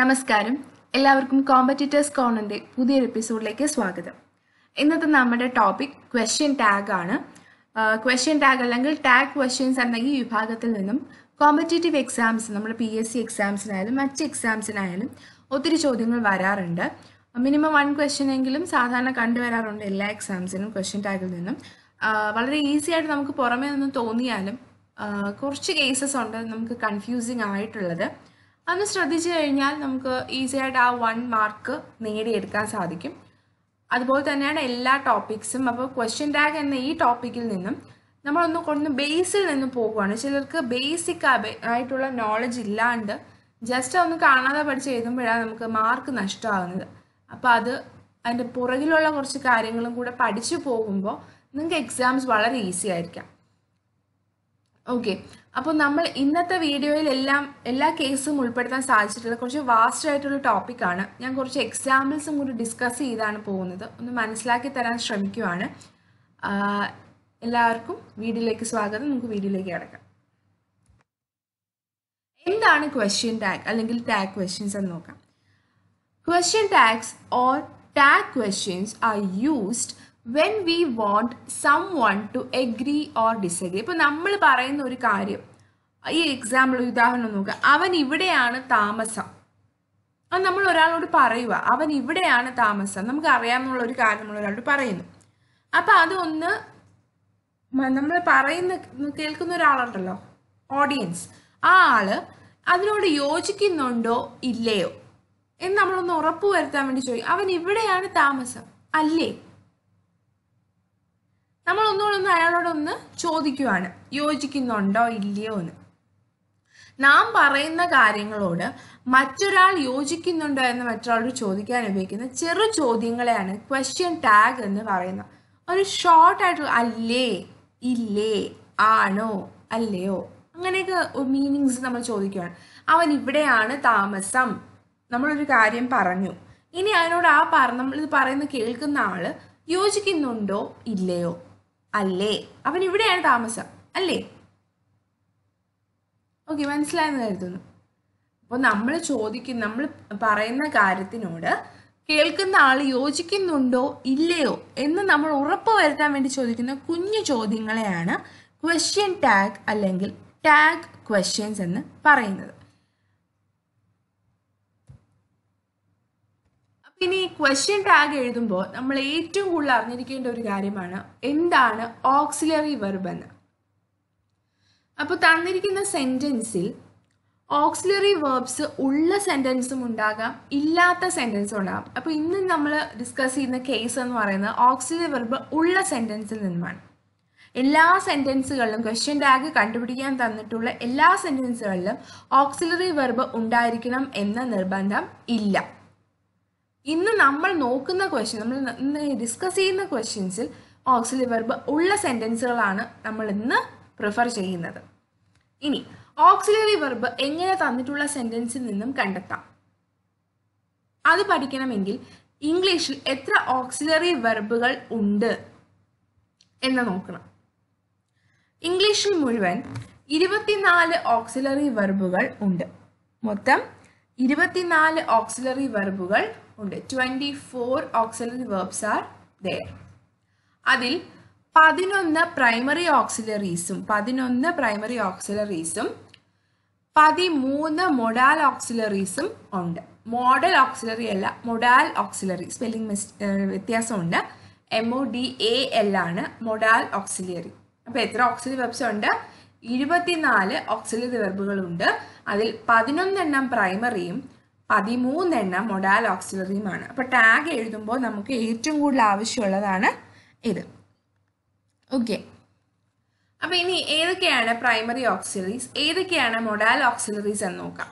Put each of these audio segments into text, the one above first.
നമസ്കാരം എല്ലാവർക്കും കോമ്പറ്റീറ്റേഴ്സ് കോണിൻ്റെ പുതിയൊരു എപ്പിസോഡിലേക്ക് സ്വാഗതം ഇന്നത്തെ നമ്മുടെ ടോപ്പിക് ക്വസ്റ്റ്യൻ ടാഗ് ആണ് ക്വസ്റ്റ്യൻ ടാഗ് അല്ലെങ്കിൽ ടാഗ് ക്വസ്റ്റ്യൻസ് എന്ന ഈ വിഭാഗത്തിൽ നിന്നും കോമ്പറ്റേറ്റീവ് എക്സാംസ് നമ്മൾ പി എസ് സി എക്സാംസിനായാലും മറ്റ് എക്സാംസിനായാലും ഒത്തിരി ചോദ്യങ്ങൾ വരാറുണ്ട് മിനിമം വൺ ക്വസ്റ്റ്യൻ എങ്കിലും സാധാരണ കണ്ടുവരാറുണ്ട് എല്ലാ എക്സാംസിനും ക്വസ്റ്റ്യൻ ടാഗിൽ നിന്നും വളരെ ഈസി ആയിട്ട് നമുക്ക് പുറമേ നിന്ന് തോന്നിയാലും കുറച്ച് കേസസ് ഉണ്ട് നമുക്ക് കൺഫ്യൂസിങ് ആയിട്ടുള്ളത് അന്ന് ശ്രദ്ധിച്ചു കഴിഞ്ഞാൽ നമുക്ക് ഈസിയായിട്ട് ആ വൺ മാർക്ക് നേടിയെടുക്കാൻ സാധിക്കും അതുപോലെ തന്നെയാണ് എല്ലാ ടോപ്പിക്സും അപ്പോൾ ക്വസ്റ്റ്യൻ ടാഗ് എന്ന ഈ ടോപ്പിക്കിൽ നിന്നും നമ്മളൊന്ന് കൊണ്ട് ബേസിൽ നിന്ന് പോകുവാണ് ചിലർക്ക് ബേസിക് ആയിട്ടുള്ള നോളജ് ഇല്ലാണ്ട് ജസ്റ്റ് ഒന്ന് കാണാതെ പഠിച്ച് എഴുതുമ്പോഴാണ് നമുക്ക് മാർക്ക് നഷ്ടമാകുന്നത് അപ്പോൾ അത് അതിൻ്റെ പുറകിലുള്ള കുറച്ച് കാര്യങ്ങളും കൂടെ പഠിച്ചു പോകുമ്പോൾ നിങ്ങൾക്ക് എക്സാംസ് വളരെ ഈസി ആയിരിക്കാം ഓക്കെ അപ്പോൾ നമ്മൾ ഇന്നത്തെ വീഡിയോയിൽ എല്ലാം എല്ലാ കേസും ഉൾപ്പെടുത്താൻ സാധിച്ചിട്ടുള്ള കുറച്ച് വാസ്റ്റ് ആയിട്ടുള്ള ടോപ്പിക്കാണ് ഞാൻ കുറച്ച് എക്സാമ്പിൾസും കൂടി ഡിസ്കസ് ചെയ്താണ് പോകുന്നത് ഒന്ന് മനസ്സിലാക്കി തരാൻ ശ്രമിക്കുവാണ് എല്ലാവർക്കും വീഡിയോയിലേക്ക് സ്വാഗതം നമുക്ക് വീഡിയോയിലേക്ക് കിടക്കാം എന്താണ് ക്വസ്റ്റ്യൻ ടാഗ് അല്ലെങ്കിൽ ടാഗ് ക്വസ്റ്റ്യൻസ് എന്ന് നോക്കാം question tags or tag questions are used when we want someone to agree or disagree ഇപ്പം നമ്മൾ പറയുന്ന ഒരു കാര്യം ഈ എക്സാമ്പിൾ ഉദാഹരണം നോക്കുക അവൻ ഇവിടെയാണ് താമസം അത് നമ്മൾ ഒരാളോട് പറയുക അവൻ ഇവിടെയാണ് താമസം നമുക്ക് അറിയാമെന്നുള്ള ഒരു കാര്യം നമ്മൾ ഒരാളോട് പറയുന്നു അപ്പം അതൊന്ന് നമ്മൾ പറയുന്ന കേൾക്കുന്ന ഒരാളുണ്ടല്ലോ ഓഡിയൻസ് ആ ആള് അതിനോട് യോജിക്കുന്നുണ്ടോ ഇല്ലയോ എന്ന് നമ്മളൊന്ന് ഉറപ്പ് വരുത്താൻ വേണ്ടി ചോദിക്കും അവൻ ഇവിടെയാണ് താമസം അല്ലേ നമ്മൾ ഒന്നുകൂടൊന്ന് അയാളോടൊന്ന് ചോദിക്കുവാണ് യോജിക്കുന്നുണ്ടോ ഇല്ലയോ എന്ന് നാം പറയുന്ന കാര്യങ്ങളോട് മറ്റൊരാൾ യോജിക്കുന്നുണ്ടോ എന്ന് മറ്റൊരാളോട് ചോദിക്കാൻ ഉപയോഗിക്കുന്ന ചെറു ചോദ്യങ്ങളെയാണ് ക്വസ്റ്റ്യൻ ടാഗ് എന്ന് പറയുന്നത് ഒരു ഷോർട്ട് അല്ലേ ഇല്ലേ ആണോ അല്ലയോ അങ്ങനെയൊക്കെ മീനിങ്സ് നമ്മൾ ചോദിക്കുകയാണ് അവൻ ഇവിടെയാണ് താമസം നമ്മളൊരു കാര്യം പറഞ്ഞു ഇനി അതിനോട് ആ പറ നമ്മൾ ഇത് പറയുന്ന കേൾക്കുന്ന ആൾ യോജിക്കുന്നുണ്ടോ ഇല്ലയോ അല്ലേ അവൻ ഇവിടെയാണ് താമസം അല്ലേ ഓക്കെ മനസ്സിലായെന്ന് കരുതുന്നു അപ്പോൾ നമ്മൾ ചോദിക്കുന്ന നമ്മൾ പറയുന്ന കാര്യത്തിനോട് കേൾക്കുന്ന ആൾ യോജിക്കുന്നുണ്ടോ ഇല്ലയോ എന്ന് നമ്മൾ ഉറപ്പ് വരുത്താൻ വേണ്ടി ചോദിക്കുന്ന കുഞ്ഞു ചോദ്യങ്ങളെയാണ് ക്വസ്റ്റ്യൻ ടാഗ് അല്ലെങ്കിൽ ടാഗ് ക്വസ്റ്റ്യൻസ് എന്ന് പറയുന്നത് ഇനി ക്വസ്റ്റ്യൻ ടാഗ് എഴുതുമ്പോൾ നമ്മൾ ഏറ്റവും കൂടുതൽ അറിഞ്ഞിരിക്കേണ്ട ഒരു കാര്യമാണ് എന്താണ് ഓക്സിലറി വെർബ് എന്ന് അപ്പോൾ തന്നിരിക്കുന്ന സെൻറ്റൻസിൽ ഓക്സിലറി വേർബ്സ് ഉള്ള സെൻറ്റൻസും ഉണ്ടാകാം ഇല്ലാത്ത സെൻറ്റൻസും ഉണ്ടാകാം അപ്പോൾ ഇന്ന് നമ്മൾ ഡിസ്കസ് ചെയ്യുന്ന കേസ് എന്ന് പറയുന്നത് ഓക്സിലറി വെർബ് ഉള്ള സെൻറ്റൻസിൽ നിന്നുമാണ് എല്ലാ സെൻറ്റൻസുകളിലും ക്വസ്റ്റ്യൻ ടാഗ് കണ്ടുപിടിക്കാൻ തന്നിട്ടുള്ള എല്ലാ സെൻറ്റൻസുകളിലും ഓക്സിലറി വെർബ് ഉണ്ടായിരിക്കണം എന്ന നിർബന്ധം ഇല്ല ഇന്ന് നമ്മൾ നോക്കുന്ന ക്വസ്റ്റ്യൻ നമ്മൾ ഇന്ന് ഡിസ്കസ് ചെയ്യുന്ന ക്വസ്റ്റ്യൻസിൽ ഓക്സിലറി വെർബ് ഉള്ള സെൻറ്റൻസുകളാണ് നമ്മൾ ഇന്ന് പ്രിഫർ ചെയ്യുന്നത് ഇനി ഓക്സിലറി വെർബ് എങ്ങനെ തന്നിട്ടുള്ള സെൻറ്റൻസിൽ നിന്നും കണ്ടെത്താം അത് പഠിക്കണമെങ്കിൽ ഇംഗ്ലീഷിൽ എത്ര ഓക്സിലറി വെർബുകൾ ഉണ്ട് എന്ന് നോക്കണം ഇംഗ്ലീഷിൽ മുഴുവൻ ഇരുപത്തിനാല് ഓക്സിലറി വെർബുകൾ ഉണ്ട് മൊത്തം ഇരുപത്തിനാല് ഓക്സിലറി വെർബുകൾ ഉണ്ട് twenty four auxiliary verbs are there അതിൽ പതിനൊന്ന് പ്രൈമറി ഓക്സിലറീസും പതിനൊന്ന് പ്രൈമറി ഓക്സിലറീസും പതിമൂന്ന് മൊഡാൽ ഓക്സിലറീസും ഉണ്ട് മോഡൽ ഓക്സിലറി അല്ല മൊഡാൽ ഓക്സിലറി സ്പെല്ലിംഗ് മിസ് വ്യത്യാസമുണ്ട് M O D A L ആണ് മൊഡാൽ ഓക്സിലറി അപ്പോൾ എത്ര ഓക്സിലറി വെബ്സ് ഉണ്ട് ഇരുപത്തിനാല് ഓക്സിലറി വെർബുകളുണ്ട് അതിൽ പതിനൊന്നെണ്ണം പ്രൈമറിയും പതിമൂന്നെണ്ണം മൊഡാൽ ഓക്സിലറിയുമാണ് അപ്പോൾ ടാഗ് എഴുതുമ്പോൾ നമുക്ക് ഏറ്റവും കൂടുതൽ ആവശ്യമുള്ളതാണ് ഇത് ഓക്കെ അപ്പോൾ ഇനി ഏതൊക്കെയാണ് പ്രൈമറി ഓക്സിലറീസ് ഏതൊക്കെയാണ് മൊഡാൽ ഓക്സിലറീസ് എന്ന് നോക്കാം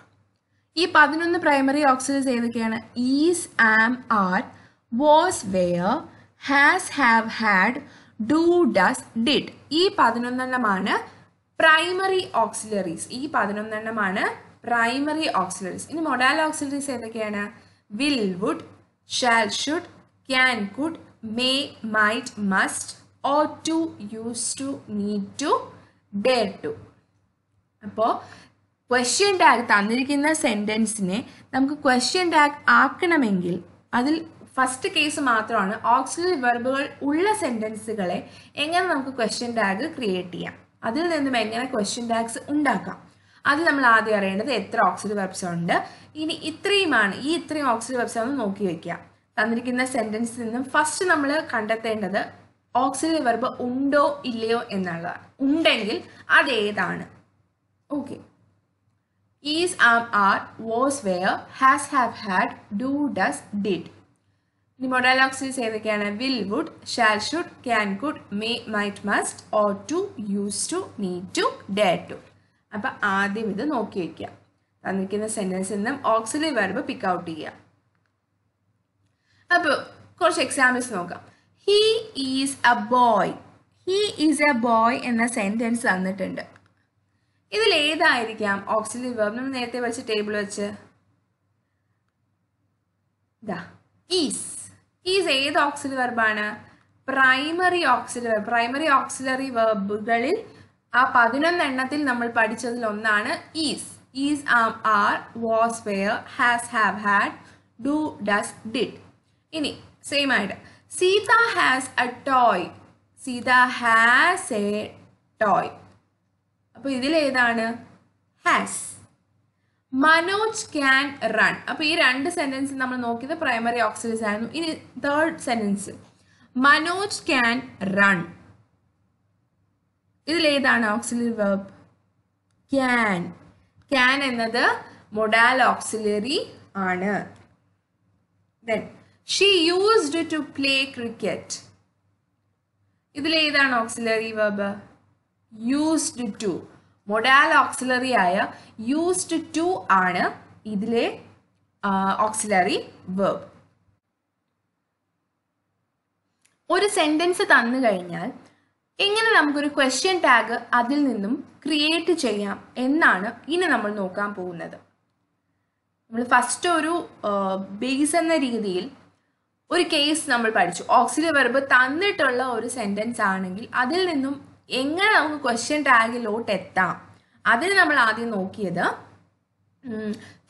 ഈ പതിനൊന്ന് പ്രൈമറി ഓക്സിലറീസ് ഏതൊക്കെയാണ് is am are was were has have had do does did ഈ പതിനൊന്നെണ്ണമാണ് പ്രൈമറി ഓക്സിലറീസ് ഈ പതിനൊന്നെണ്ണമാണ് പ്രൈമറി ഓക്സിലറീസ് ഇനി മൊഡാൽ ഓക്സിലറീസ് ഏതൊക്കെയാണ് will would shall should can could may might must ought to used to need to dare to അപ്പോൾ question tag തന്നിരിക്കുന്ന സെൻറ്റൻസിനെ നമുക്ക് ക്വസ്റ്റ്യൻ ടാഗ് ആക്കണമെങ്കിൽ അതിൽ ഫസ്റ്റ് കേസ് മാത്രമാണ് ഓക്സിലറി വെർബുകൾ ഉള്ള സെൻറ്റൻസുകളെ എങ്ങനെ നമുക്ക് ക്വസ്റ്റ്യൻ ടാഗ് ക്രിയേറ്റ് ചെയ്യാം അതിൽ നിന്നും എങ്ങനെ ക്വസ്റ്റ്യൻ ടാഗ്സ് ഉണ്ടാക്കാം അത് നമ്മൾ ആദ്യം അറിയേണ്ടത് എത്ര ഓക്സിജൻ വെബ്സൺ ഉണ്ട് ഇനി ഇത്രയുമാണ് ഈ ഇത്രയും ഓക്സിജൻ വെബ്സൺ ഒന്ന് നോക്കി വയ്ക്കുക തന്നിരിക്കുന്ന സെന്റൻസിൽ നിന്നും ഫസ്റ്റ് നമ്മൾ കണ്ടെത്തേണ്ടത് ഓക്സിജൻ വെർബ് ഉണ്ടോ ഇല്ലയോ എന്നുള്ളതാണ് ഉണ്ടെങ്കിൽ അതേതാണ് okay is am are was were has have had do does did ഇനി മൊഡേൽ ഓക്സിജൻസ് ഏതൊക്കെയാണ് will would shall should can could may might must ought to used to need to dare to അപ്പം ആദ്യം ഇത് നോക്കി വയ്ക്കുക തന്നിരിക്കുന്ന സെൻറ്റൻസിൽ നിന്നും ഓക്സിലി വെർബ് പിക്ക് ഔട്ട് ചെയ്യുക അപ്പോൾ കുറച്ച് എക്സാമ്പിൾസ് നോക്കാം he is a boy he is a boy എന്ന സെൻറ്റൻസ് തന്നിട്ടുണ്ട് ഇതിൽ ഏതായിരിക്കാം ഓക്സിലി വെർബ് നമ്മൾ നേരത്തെ വെച്ച് ടേബിൾ വെച്ച് ദാ ഈസ് ഈസ് ഏത് ഓക്സിലി വെർബാണ് പ്രൈമറി ഓക്സിലറി പ്രൈമറി ഓക്സിലറി വെർബുകളിൽ ആ പതിനൊന്നെണ്ണത്തിൽ നമ്മൾ പഠിച്ചതിൽ ഒന്നാണ് is is am are was were has have had do does did ഇനി സെയിം ആയിട്ട് Seetha has a toy Seetha has a toy അപ്പോൾ ഇതിലേതാണ് ഹാസ് മനോജ് ക്യാൻ റൺ അപ്പോൾ ഈ രണ്ട് സെന്റൻസ് നമ്മൾ നോക്കിയത് പ്രൈമറി ഓക്സിജൻസ് ആയിരുന്നു ഇനി third sentence Manoj can run ഇതിലേതാണ് ഓക്സിലറി വെർബ് ക്യാൻ ക്യാൻ എന്നത് മൊഡാൽ ഓക്സിലറി ആണ് then she used to play cricket ഏതാണ് auxiliary verb used to modal auxiliary ആയ യൂസ്ഡ് ടു ആണ് ഇതിലെ ഓക്സിലറി വെർബ് ഒരു സെൻറ്റൻസ് തന്നു കഴിഞ്ഞാൽ എങ്ങനെ നമുക്കൊരു ക്വസ്റ്റ്യൻ ടാഗ് അതിൽ നിന്നും ക്രിയേറ്റ് ചെയ്യാം എന്നാണ് ഇനി നമ്മൾ നോക്കാൻ പോകുന്നത് നമ്മൾ ഫസ്റ്റ് ഒരു ബേസ് എന്ന രീതിയിൽ ഒരു കേസ് നമ്മൾ പഠിച്ചു ഓക്സിജൻ വെർബ് തന്നിട്ടുള്ള ഒരു സെൻറ്റൻസ് ആണെങ്കിൽ അതിൽ നിന്നും എങ്ങനെ നമുക്ക് ക്വസ്റ്റ്യൻ ടാഗിലോട്ട് എത്താം അതിന് നമ്മൾ ആദ്യം നോക്കിയത്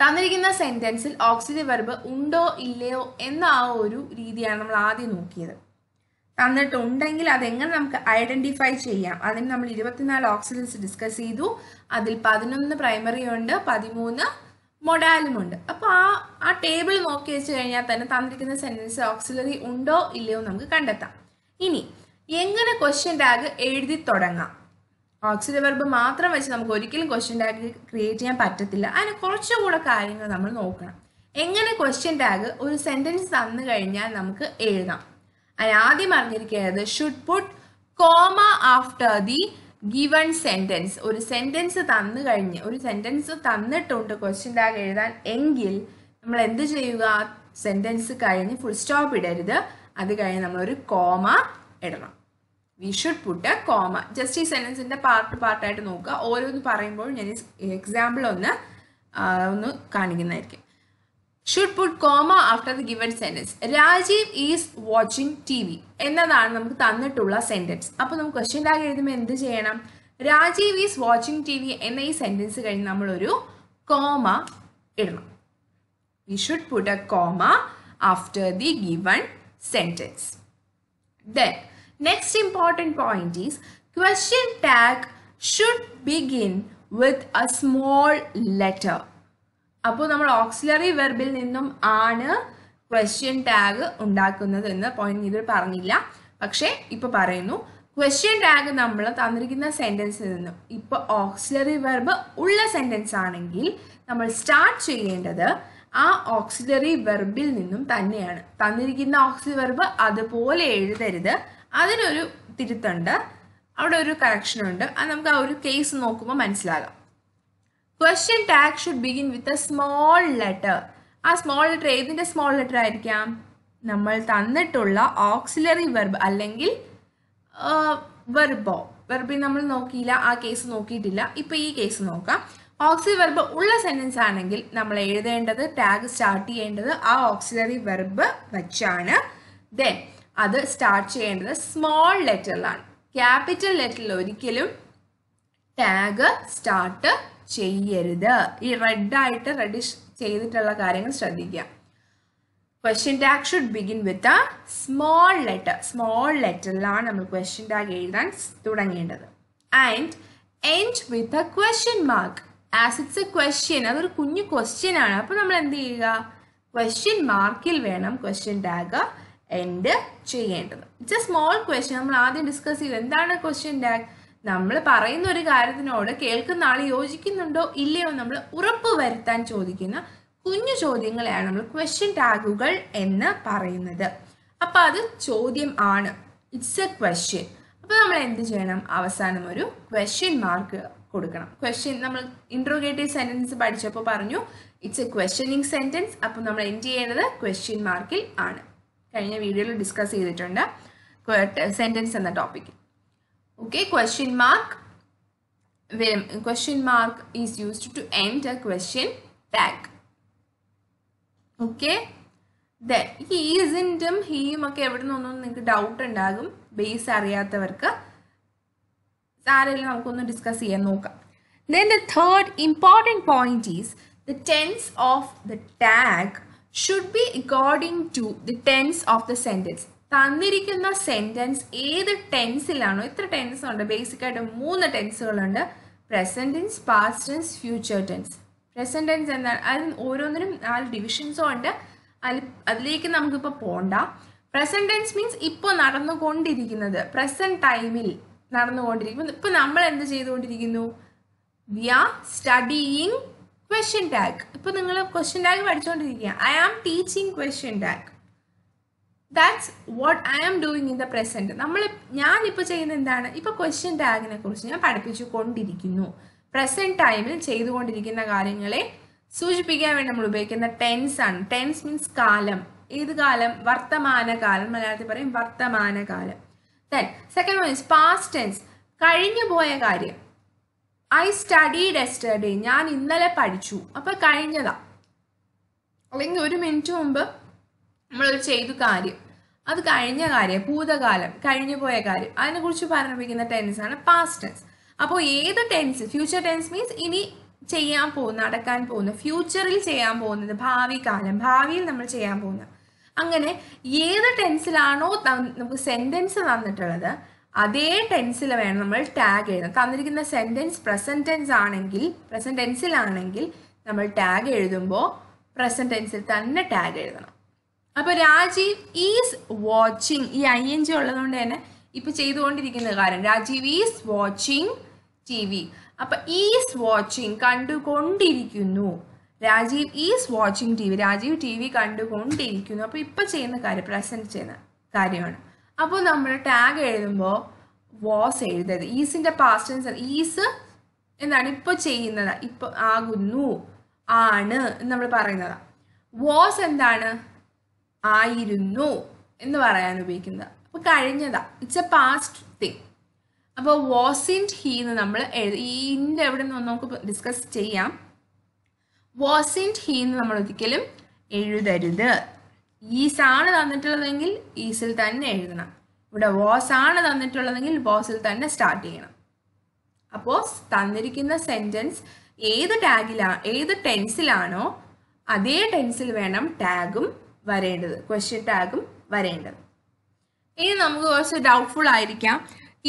തന്നിരിക്കുന്ന സെൻറ്റൻസിൽ ഓക്സിജൻ വെർബ് ഉണ്ടോ ഇല്ലയോ എന്ന ആ ഒരു രീതിയാണ് നമ്മൾ ആദ്യം നോക്കിയത് തന്നിട്ടുണ്ടെങ്കിൽ അതെങ്ങനെ നമുക്ക് ഐഡന്റിഫൈ ചെയ്യാം അതിന് നമ്മൾ ഇരുപത്തിനാല് ഓക്സിജൻസ് ഡിസ്കസ് ചെയ്തു അതിൽ പതിനൊന്ന് പ്രൈമറി ഉണ്ട് പതിമൂന്ന് മൊഡാലുമുണ്ട് അപ്പോൾ ആ ആ ടേബിൾ നോക്കി വെച്ച് കഴിഞ്ഞാൽ തന്നെ തന്നിരിക്കുന്ന സെൻറ്റൻസ് ഓക്സിലറി ഉണ്ടോ ഇല്ലയോ നമുക്ക് കണ്ടെത്താം ഇനി എങ്ങനെ ക്വസ്റ്റ്യൻ ടാഗ് എഴുതി തുടങ്ങാം ഓക്സിജൻ വെർബ് മാത്രം വെച്ച് നമുക്ക് ഒരിക്കലും ക്വസ്റ്റ്യൻ ടാഗ് ക്രിയേറ്റ് ചെയ്യാൻ പറ്റത്തില്ല അതിന് കുറച്ചുകൂടെ കാര്യങ്ങൾ നമ്മൾ നോക്കണം എങ്ങനെ ക്വസ്റ്റ്യൻ ടാഗ് ഒരു സെൻറ്റൻസ് തന്നു കഴിഞ്ഞാൽ നമുക്ക് എഴുതാം ആദ്യം അറിഞ്ഞിരിക്കുന്നത് should put comma after the given sentence ഒരു സെന്റൻസ് തന്നു കഴിഞ്ഞ് ഒരു സെന്റൻസ് തന്നിട്ടുണ്ട് ക്വസ്റ്റ്യൻ ടാഗ് എഴുതാൻ എങ്കിൽ നമ്മൾ എന്ത് ചെയ്യുക സെന്റൻസ് കഴിഞ്ഞ് ഫുൾ സ്റ്റോപ്പ് ഇടരുത് അത് കഴിഞ്ഞ് നമ്മളൊരു കോമ ഇടണം we should put a comma just ഈ സെന്റൻസിന്റെ പാർട്ട് പാർട്ടായിട്ട് നോക്കുക ഓരോന്ന് പറയുമ്പോൾ ഞാൻ എക്സാമ്പിൾ ഒന്ന് ഒന്ന് കാണിക്കുന്നതായിരിക്കും should put comma after the given sentence Rajeev is watching T V എന്നതാണ് നമുക്ക് തന്നിട്ടുള്ള സെന്റൻസ് അപ്പോൾ നമുക്ക് ക്വസ്റ്റ്യൻ ടാഗ് എഴുതുമ്പോൾ എന്ത് ചെയ്യണം Rajeev is watching T V എന്ന ഈ സെന്റൻസ് കഴിഞ്ഞ് നമ്മളൊരു കോമ ഇടണം we should put a comma after the given sentence then next important point is question tag should begin with a small letter അപ്പോൾ നമ്മൾ ഓക്സിലറി വെർബിൽ നിന്നും ആണ് ക്വസ്റ്റ്യൻ ടാഗ് ഉണ്ടാക്കുന്നത് എന്ന് പോയിന്റ് ഇതിൽ പറഞ്ഞില്ല പക്ഷേ ഇപ്പൊ പറയുന്നു ക്വസ്റ്റ്യൻ ടാഗ് നമ്മൾ തന്നിരിക്കുന്ന സെന്റൻസിൽ നിന്നും ഇപ്പൊ ഓക്സിലറി വെർബ് ഉള്ള സെന്റൻസ് ആണെങ്കിൽ നമ്മൾ സ്റ്റാർട്ട് ചെയ്യേണ്ടത് ആ ഓക്സിലറി വെർബിൽ നിന്നും തന്നെയാണ് തന്നിരിക്കുന്ന ഓക്സിലറി വെർബ് അതുപോലെ എഴുതരുത് അതിനൊരു തിരുത്തുണ്ട് അവിടെ ഒരു കറക്ഷൻ ഉണ്ട് അത് നമുക്ക് ആ ഒരു കേസ് നോക്കുമ്പോൾ മനസ്സിലാകാം question tag should begin with a small letter ആ സ്മോൾ ലെറ്റർ ഏതിൻ്റെ സ്മോൾ ലെറ്റർ ആയിരിക്കാം നമ്മൾ തന്നിട്ടുള്ള ഓക്സിലറി വെർബ് അല്ലെങ്കിൽ വെർബോ വെർബിൽ നമ്മൾ നോക്കിയില്ല ആ കേസ് നോക്കിയിട്ടില്ല ഇപ്പം ഈ കേസ് നോക്കാം ഓക്സിലറി വെർബ് ഉള്ള സെൻറ്റൻസ് ആണെങ്കിൽ നമ്മൾ എഴുതേണ്ടത് ടാഗ് സ്റ്റാർട്ട് ചെയ്യേണ്ടത് ആ ഓക്സിലറി വെർബ് വെച്ചാണ് ദെൻ അത് സ്റ്റാർട്ട് ചെയ്യേണ്ടത് സ്മോൾ ലെറ്ററിലാണ് ക്യാപിറ്റൽ ലെറ്ററിൽ ഒരിക്കലും ടാഗ് സ്റ്റാർട്ട് ചെയ്യരുത് ഈ റെഡായിട്ട് റെഡിഷ് ചെയ്തിട്ടുള്ള കാര്യങ്ങൾ ശ്രദ്ധിക്കുക question tag should begin with a small letter small ലെറ്ററിലാണ് നമ്മൾ ക്വസ്റ്റ്യൻ ടാഗ് എഴുതാൻ തുടങ്ങേണ്ടത് and end with a question mark as it's a question അതൊരു കുഞ്ഞു ക്വസ്റ്റ്യൻ ആണ് അപ്പോൾ നമ്മൾ എന്ത് ചെയ്യുക ക്വസ്റ്റ്യൻ മാർക്കിൽ വേണം ക്വസ്റ്റ്യൻ ടാഗ് എൻഡ് ചെയ്യേണ്ടത് ഇറ്റ്സ് എ സ്മോൾ ക്വസ്റ്റ്യൻ നമ്മൾ ആദ്യം ഡിസ്കസ് ചെയ്ത് എന്താണ് ക്വസ്റ്റ്യൻ ടാഗ് നമ്മൾ പറയുന്ന ഒരു കാര്യത്തിനോട് കേൾക്കുന്ന ആൾ യോജിക്കുന്നുണ്ടോ ഇല്ലയോ നമ്മൾ ഉറപ്പ് വരുത്താൻ ചോദിക്കുന്ന കുഞ്ഞു ചോദ്യങ്ങളെയാണ് നമ്മൾ ക്വസ്റ്റ്യൻ ടാഗുകൾ എന്ന് പറയുന്നത് അപ്പൊ അത് ചോദ്യം ആണ് ഇറ്റ്സ് എ ക്വസ്റ്റ്യൻ അപ്പൊ നമ്മൾ എന്ത് ചെയ്യണം അവസാനം ഒരു ക്വസ്റ്റ്യൻ മാർക്ക് കൊടുക്കണം ക്വസ്റ്റ്യൻ നമ്മൾ ഇൻട്രോഗേറ്റീവ് സെന്റൻസ് പഠിച്ചപ്പോൾ പറഞ്ഞു ഇറ്റ്സ് എ ക്വസ്റ്റ്യനിങ് സെന്റൻസ് അപ്പോൾ നമ്മൾ എന്ത് ചെയ്യേണ്ടത് ക്വസ്റ്റ്യൻ മാർക്കിൽ ആണ് കഴിഞ്ഞ വീഡിയോയിൽ ഡിസ്കസ് ചെയ്തിട്ടുണ്ട് സെന്റൻസ് എന്ന ടോപ്പിക്കിൽ okay question mark where question mark is used to end a question tag okay then he isn't him ഒക്കെ എവിടെ നിന്നൊന്നും നിങ്ങൾക്ക് ഡൗട്ട് ഉണ്ടാകും ബേസ് അറിയാത്തവർക്ക് സാരമില്ല നമുക്കൊന്ന് ഡിസ്കസ് ചെയ്യാൻ നോക്കാം then the third important point is the tense of the tag should be according to the tense of the sentence തന്നിരിക്കുന്ന സെന്റൻസ് ഏത് ടെൻസിലാണോ ഇത്ര ടെൻസ് ഉണ്ട് ബേസിക് ആയിട്ട് മൂന്ന് ടെൻസുകളുണ്ട് present tense past tense future tense present tense എന്താണ് അതിൽ ഓരോന്നിനും നാല് ഡിവിഷൻസും ഉണ്ട് അതിൽ അതിലേക്ക് നമുക്കിപ്പോൾ പോണ്ട പ്രസന്റ് ടെൻസ് മീൻസ് ഇപ്പോൾ നടന്നുകൊണ്ടിരിക്കുന്നത് പ്രസന്റ് ടൈമിൽ നടന്നുകൊണ്ടിരിക്കുന്നു ഇപ്പൊ നമ്മൾ എന്ത് ചെയ്തുകൊണ്ടിരിക്കുന്നു we are studying question tag ഇപ്പൊ നിങ്ങൾ ക്വസ്റ്റ്യൻ ടാഗ് പഠിച്ചുകൊണ്ടിരിക്കുക I am teaching question tag that's what I am doing in the present നമ്മൾ ഞാനിപ്പോൾ ചെയ്യുന്ന എന്താണ് ഇപ്പോൾ ക്വസ്റ്റ്യൻ ടാഗിനെ കുറിച്ച് ഞാൻ പഠിപ്പിച്ചു കൊണ്ടിരിക്കുന്നു പ്രസൻറ്റ് ടൈമിൽ ചെയ്തുകൊണ്ടിരിക്കുന്ന കാര്യങ്ങളെ സൂചിപ്പിക്കാൻ വേണ്ടി നമ്മൾ ഉപയോഗിക്കുന്ന ടെൻസ് ആണ് ടെൻസ് മീൻസ് കാലം ഏത് കാലം വർത്തമാനകാലം മലയാളത്തിൽ പറയും വർത്തമാനകാലം then second one is past tense കഴിഞ്ഞു പോയ കാര്യം ഐ സ്റ്റഡീഡ് എസ്റ്റർഡേ ഞാൻ ഇന്നലെ പഠിച്ചു അപ്പോൾ കഴിഞ്ഞതാ അല്ലെങ്കിൽ ഒരു മിനിറ്റ് മുമ്പ് നമ്മളൊരു ചെയ്തു കാര്യം അത് കഴിഞ്ഞ കാര്യം ഭൂതകാലം കഴിഞ്ഞു പോയ കാര്യം അതിനെ കുറിച്ച് പറഞ്ഞിരിക്കുന്ന ആണ് പാസ്റ്റ് ടെൻസ് അപ്പോൾ ഏത് ടെൻസ് ഫ്യൂച്ചർ ടെൻസ് മീൻസ് ഇനി ചെയ്യാൻ പോകുന്ന നടക്കാൻ പോകുന്ന ഫ്യൂച്ചറിൽ ചെയ്യാൻ പോകുന്നത് ഭാവി കാലം ഭാവിയിൽ നമ്മൾ ചെയ്യാൻ പോകുന്ന അങ്ങനെ ഏത് ടെൻസിലാണോ നമുക്ക് സെൻറ്റൻസ് തന്നിട്ടുള്ളത് അതേ ടെൻസിൽ വേണം നമ്മൾ ടാഗ് എഴുതാം തന്നിരിക്കുന്ന സെൻറ്റൻസ് പ്രസൻറ്റ് ടെൻസ് ആണെങ്കിൽ പ്രസൻറ്റ് ടെൻസിലാണെങ്കിൽ നമ്മൾ ടാഗ് എഴുതുമ്പോൾ പ്രസൻറ്റ് ടെൻസിൽ തന്നെ ടാഗ് എഴുതണം അപ്പൊ രാജീവ് ഈസ് വാച്ചിങ് ഈ ഐ എൻ ജി ഉള്ളതുകൊണ്ട് തന്നെ ഇപ്പൊ ചെയ്തുകൊണ്ടിരിക്കുന്ന കാര്യം Rajeev is watching T V അപ്പൊ ഈസ് വാച്ചിങ് കണ്ടുകൊണ്ടിരിക്കുന്നു Rajeev is watching T V Rajeev T V കണ്ടുകൊണ്ടിരിക്കുന്നു അപ്പോൾ ഇപ്പൊ ചെയ്യുന്ന കാര്യം പ്രസന്റ് ചെയ്യുന്ന കാര്യമാണ് അപ്പോൾ നമ്മൾ ടാഗ് എഴുതുമ്പോൾ വാസ് എഴുതരുത് ഈസിൻ്റെ പാസ്റ്റ് ഈസ് എന്താണ് ഇപ്പോൾ ചെയ്യുന്നത് ഇപ്പോൾ ആകുന്നു ആണ് നമ്മൾ പറയുന്നത് വാസ് എന്താണ് ആയിരുന്നു എന്ന് പറയാൻ ഉപയോഗിക്കുന്നത് അപ്പോൾ കഴിഞ്ഞതാ ഇറ്റ്സ് എ പാസ്റ്റ് തിങ് അപ്പോൾ വാസ് ഇൻറ്റ് ഹീ എന്ന് നമ്മൾ ഈ ഇൻ്റെ എവിടെ നിന്ന് നമുക്ക് ഡിസ്കസ് ചെയ്യാം വാസ് ഇൻറ്റ് ഹീ എന്ന് നമ്മൾ ഒരിക്കലും എഴുതരുത് ഈസ് ആണ് തന്നിട്ടുള്ളതെങ്കിൽ ഈസിൽ തന്നെ എഴുതണം ഇവിടെ വാസ് ആണ് തന്നിട്ടുള്ളതെങ്കിൽ വാസിൽ തന്നെ സ്റ്റാർട്ട് ചെയ്യണം അപ്പോൾ തന്നിരിക്കുന്ന സെന്റൻസ് ഏത് ടാഗിലാ ഏത് ടെൻസിലാണോ അതേ ടെൻസിൽ വേണം ടാഗും വരേണ്ടത് ക്വസ്റ്റ്യൻ ടാഗും വരേണ്ടത് ഇനി നമുക്ക് കുറച്ച് ഡൗട്ട്ഫുൾ ആയിരിക്കാം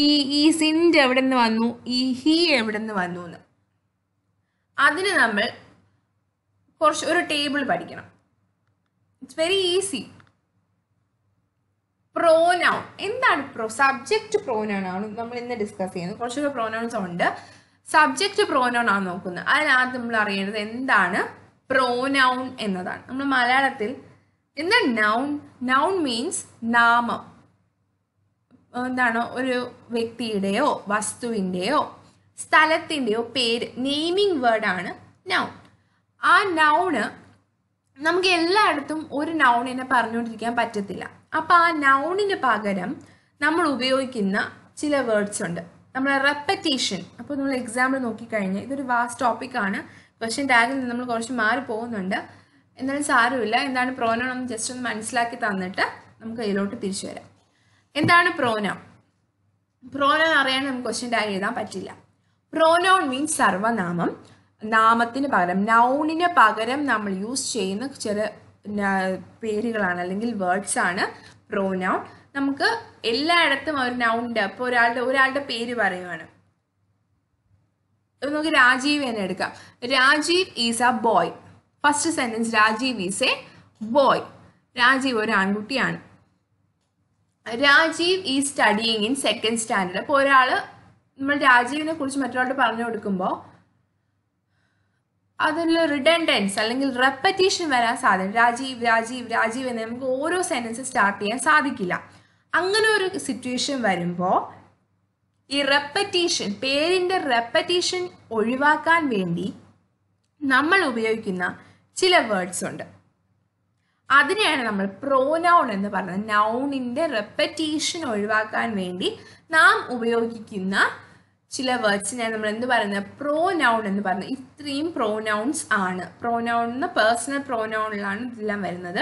ഈ ഈ സിൻഡ് എവിടെ നിന്ന് വന്നു ഈ ഹി എവിടെ നിന്ന് വന്നു എന്ന് അതിന് നമ്മൾ കുറച്ച് ഒരു ടേബിൾ പഠിക്കണം ഇറ്റ്സ് വെരി ഈസി പ്രോനൗൺ എന്താണ് പ്രോ സബ്ജക്റ്റ് പ്രോനൗൺ ആണ് നമ്മൾ ഇന്ന് ഡിസ്കസ് ചെയ്യുന്നത് കുറച്ചൊക്കെ പ്രോനൗൺസ് ഉണ്ട് സബ്ജക്റ്റ് പ്രോനൗൺ ആണ് നോക്കുന്നത് അതിനകത്ത് നമ്മൾ അറിയേണ്ടത് എന്താണ് പ്രോനൗൺ എന്നതാണ് നമ്മൾ മലയാളത്തിൽ ഇന്ന് നൗൺ നൗൺ മീൻസ് നാമം എന്താണ് ഒരു വ്യക്തിയുടെയോ വസ്തുവിൻ്റെയോ സ്ഥലത്തിൻ്റെയോ പേര് നെയ്മിങ് വേർഡാണ് നൗൺ ആ നൗണ് നമുക്ക് എല്ലായിടത്തും ഒരു നൗണിനെ പറഞ്ഞുകൊണ്ടിരിക്കാൻ പറ്റത്തില്ല അപ്പോൾ ആ നൗണിന് പകരം നമ്മൾ ഉപയോഗിക്കുന്ന ചില വേർഡ്സ് ഉണ്ട് നമ്മൾ റെപ്പറ്റീഷൻ അപ്പോൾ നമ്മൾ എക്സാമ്പിൾ നോക്കിക്കഴിഞ്ഞാൽ ഇതൊരു വാസ്റ്റ് ടോപ്പിക്കാണ് ക്വസ്റ്റ്യൻ ടാഗിൽ നിന്ന് നമ്മൾ കുറച്ച് മാറി പോകുന്നുണ്ട് എന്നാലും സാരമില്ല എന്താണ് പ്രോനൗൺ ഒന്ന് ജസ്റ്റ് ഒന്ന് മനസ്സിലാക്കി തന്നിട്ട് നമുക്ക് അതിലോട്ട് തിരിച്ചു വരാം എന്താണ് പ്രോനൗൺ പ്രോനൗൺ അറിയാൻ നമുക്ക് ക്വസ്റ്റ്യൻ ആയി എഴുതാൻ പറ്റില്ല പ്രോനൗൺ മീൻസ് സർവനാമം നാമത്തിന് പകരം നൗണിന് പകരം നമ്മൾ യൂസ് ചെയ്യുന്ന ചില പേരുകളാണ് അല്ലെങ്കിൽ വേർഡ്സ് ആണ് പ്രോനൗൺ നമുക്ക് എല്ലായിടത്തും ഒരു നൗണ്ട് അപ്പോൾ ഒരാളുടെ ഒരാളുടെ പേര് പറയുവാണ് നമുക്ക് രാജീവ് തന്നെ എടുക്കാം Rajeev is a boy first sentence Rajeev is a boy Rajeev ഒരു ആൺകുട്ടിയാണ് രാജീവ് ഈ സ്റ്റഡിയിങ് ഇൻ സെക്കൻഡ് സ്റ്റാൻഡേർഡ് അപ്പോൾ ഒരാൾ നമ്മൾ രാജീവിനെ കുറിച്ച് മറ്റൊരാളോട് പറഞ്ഞു കൊടുക്കുമ്പോൾ അതിൽ റിഡൻഡൻസ് അല്ലെങ്കിൽ റെപ്പറ്റീഷൻ വരാൻ സാധ്യത രാജീവ് രാജീവ് രാജീവ് എന്ന് നമുക്ക് ഓരോ സെൻറ്റൻസ് സ്റ്റാർട്ട് ചെയ്യാൻ സാധിക്കില്ല അങ്ങനെ ഒരു സിറ്റുവേഷൻ വരുമ്പോൾ ഈ റെപ്പറ്റീഷൻ പേരിൻ്റെ റെപ്പറ്റീഷൻ ഒഴിവാക്കാൻ വേണ്ടി നമ്മൾ ഉപയോഗിക്കുന്ന ചില വേർഡ്സ് ഉണ്ട് അതിനെയാണ് നമ്മൾ പ്രോനൗൺ എന്ന് പറയുന്നത് നൗണിൻ്റെ റെപ്പറ്റീഷൻ ഒഴിവാക്കാൻ വേണ്ടി നാം ഉപയോഗിക്കുന്ന ചില വേർഡ്സിനെ നമ്മൾ എന്ത് പറയുന്നത് പ്രോനൗൺ എന്ന് പറയുന്നത് ഇത്രയും പ്രോനൗൺസ് ആണ് പ്രോനൗൺ എന്ന പേഴ്സണൽ പ്രോനൗണിലാണ് ഇതെല്ലാം വരുന്നത്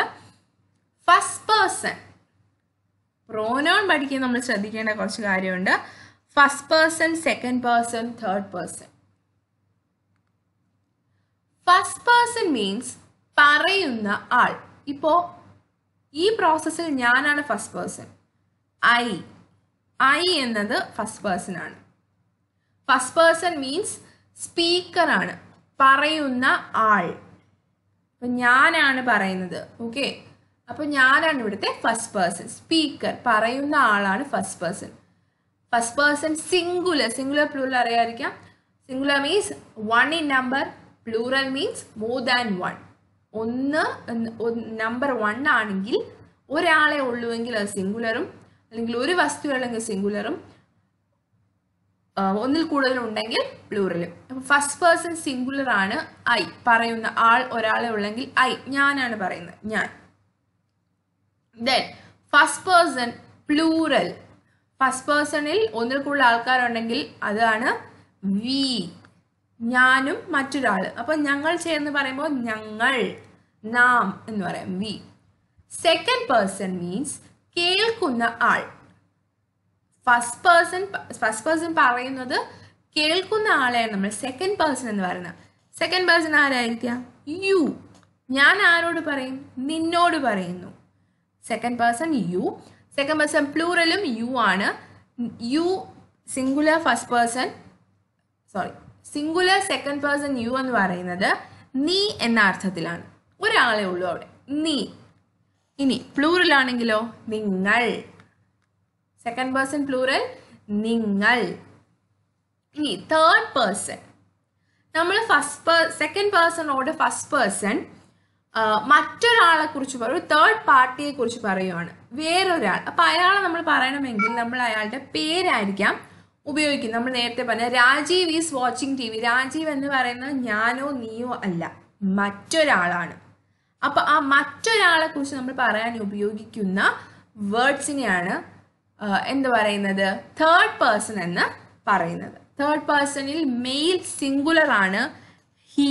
ഫസ്റ്റ് പേഴ്സൺ പ്രോനൗൺ പഠിക്കാൻ നമ്മൾ ശ്രദ്ധിക്കേണ്ട കുറച്ച് കാര്യമുണ്ട് first person second person third person first person means പറയുന്ന ആൾ ഇപ്പോൾ ഈ പ്രോസസ്സിൽ ഞാനാണ് ഫസ്റ്റ് പേഴ്സൺ ഐ ഐ എന്നത് ഫസ്റ്റ് പേഴ്സൺ ആണ് ഫസ്റ്റ് പേഴ്സൺ മീൻസ് സ്പീക്കർ ആണ് പറയുന്ന ആൾ അപ്പൊ ഞാനാണ് പറയുന്നത് ഓക്കെ അപ്പോൾ ഞാനാണ് ഇവിടുത്തെ ഫസ്റ്റ് പേഴ്സൺ സ്പീക്കർ പറയുന്ന ആളാണ് first person first person singular singular plural അറിയാതിരിക്കാം singular means one in number plural means more than one ഒന്ന് നമ്പർ വൺ ആണെങ്കിൽ ഒരാളെ ഉള്ളുവെങ്കിൽ അത് സിംഗുലറും അല്ലെങ്കിൽ ഒരു വസ്തു അല്ലെങ്കിൽ സിംഗുലറും ഒന്നിൽ കൂടുതൽ ഉണ്ടെങ്കിൽ പ്ലൂറലും അപ്പം ഫസ്റ്റ് പേഴ്സൺ സിംഗുലർ ആണ് ഐ പറയുന്ന ആൾ ഒരാളെ ഉള്ളെങ്കിൽ ഐ ഞാനാണ് പറയുന്നത് ഞാൻ then first person plural first പേഴ്സണിൽ ഒന്നിൽ കൂടുതൽ ആൾക്കാരുണ്ടെങ്കിൽ അതാണ് വി ഞാനും മറ്റൊരാൾ അപ്പോൾ ഞങ്ങൾ ചേർന്ന് പറയുമ്പോൾ ഞങ്ങൾ നാം എന്ന് പറയും വി സെക്കൻഡ് പേഴ്സൺ മീൻസ് കേൾക്കുന്ന ആൾ ഫസ്റ്റ് പേഴ്സൺ ഫസ്റ്റ് പേഴ്സൺ പറയുന്നത് കേൾക്കുന്ന ആളെയാണ് നമ്മൾ സെക്കൻഡ് പേഴ്സൺ എന്ന് പറയുന്നത് സെക്കൻഡ് പേഴ്സൺ ആരായിരിക്കാം യു ഞാൻ ആരോട് പറയും നിന്നോട് പറയുന്നു second person you second person പ്ലൂറലും യു ആണ് you singular first person sorry singular second person you എന്ന് പറയുന്നത് നീ എന്ന അർത്ഥത്തിലാണ് ഒരാളെ ഉള്ളൂ അവിടെ നീ ഇനി പ്ലൂറൽ ആണെങ്കിലോ നിങ്ങൾ സെക്കൻഡ് പേഴ്സൺ പ്ലൂറൽ നിങ്ങൾ ഇനി തേർഡ് പേഴ്സൺ നമ്മൾ ഫസ്റ്റ് പേ സെക്കൻഡ് പേഴ്സണോട് ഫസ്റ്റ് പേഴ്സൺ മറ്റൊരാളെ കുറിച്ച് പറയും ഒരു തേർഡ് പാർട്ടിയെ കുറിച്ച് പറയുവാണ് വേറൊരാൾ അപ്പം അയാളെ നമ്മൾ പറയണമെങ്കിൽ നമ്മൾ അയാളുടെ പേരായിരിക്കാം ഉപയോഗിക്കും നമ്മൾ നേരത്തെ പറഞ്ഞ Rajeev is watching T V Rajeev എന്ന് പറയുന്നത് ഞാനോ നീയോ അല്ല മറ്റൊരാളാണ് അപ്പൊ ആ മറ്റൊരാളെ കുറിച്ച് നമ്മൾ പറയാൻ ഉപയോഗിക്കുന്ന വേർഡ്സിനെയാണ് എന്ത് പറയുന്നത് തേർഡ് പേഴ്സൺ എന്ന് പറയുന്നത് തേർഡ് പേഴ്സണിൽ മെയിൽ സിംഗുലർ ആണ് ഹീ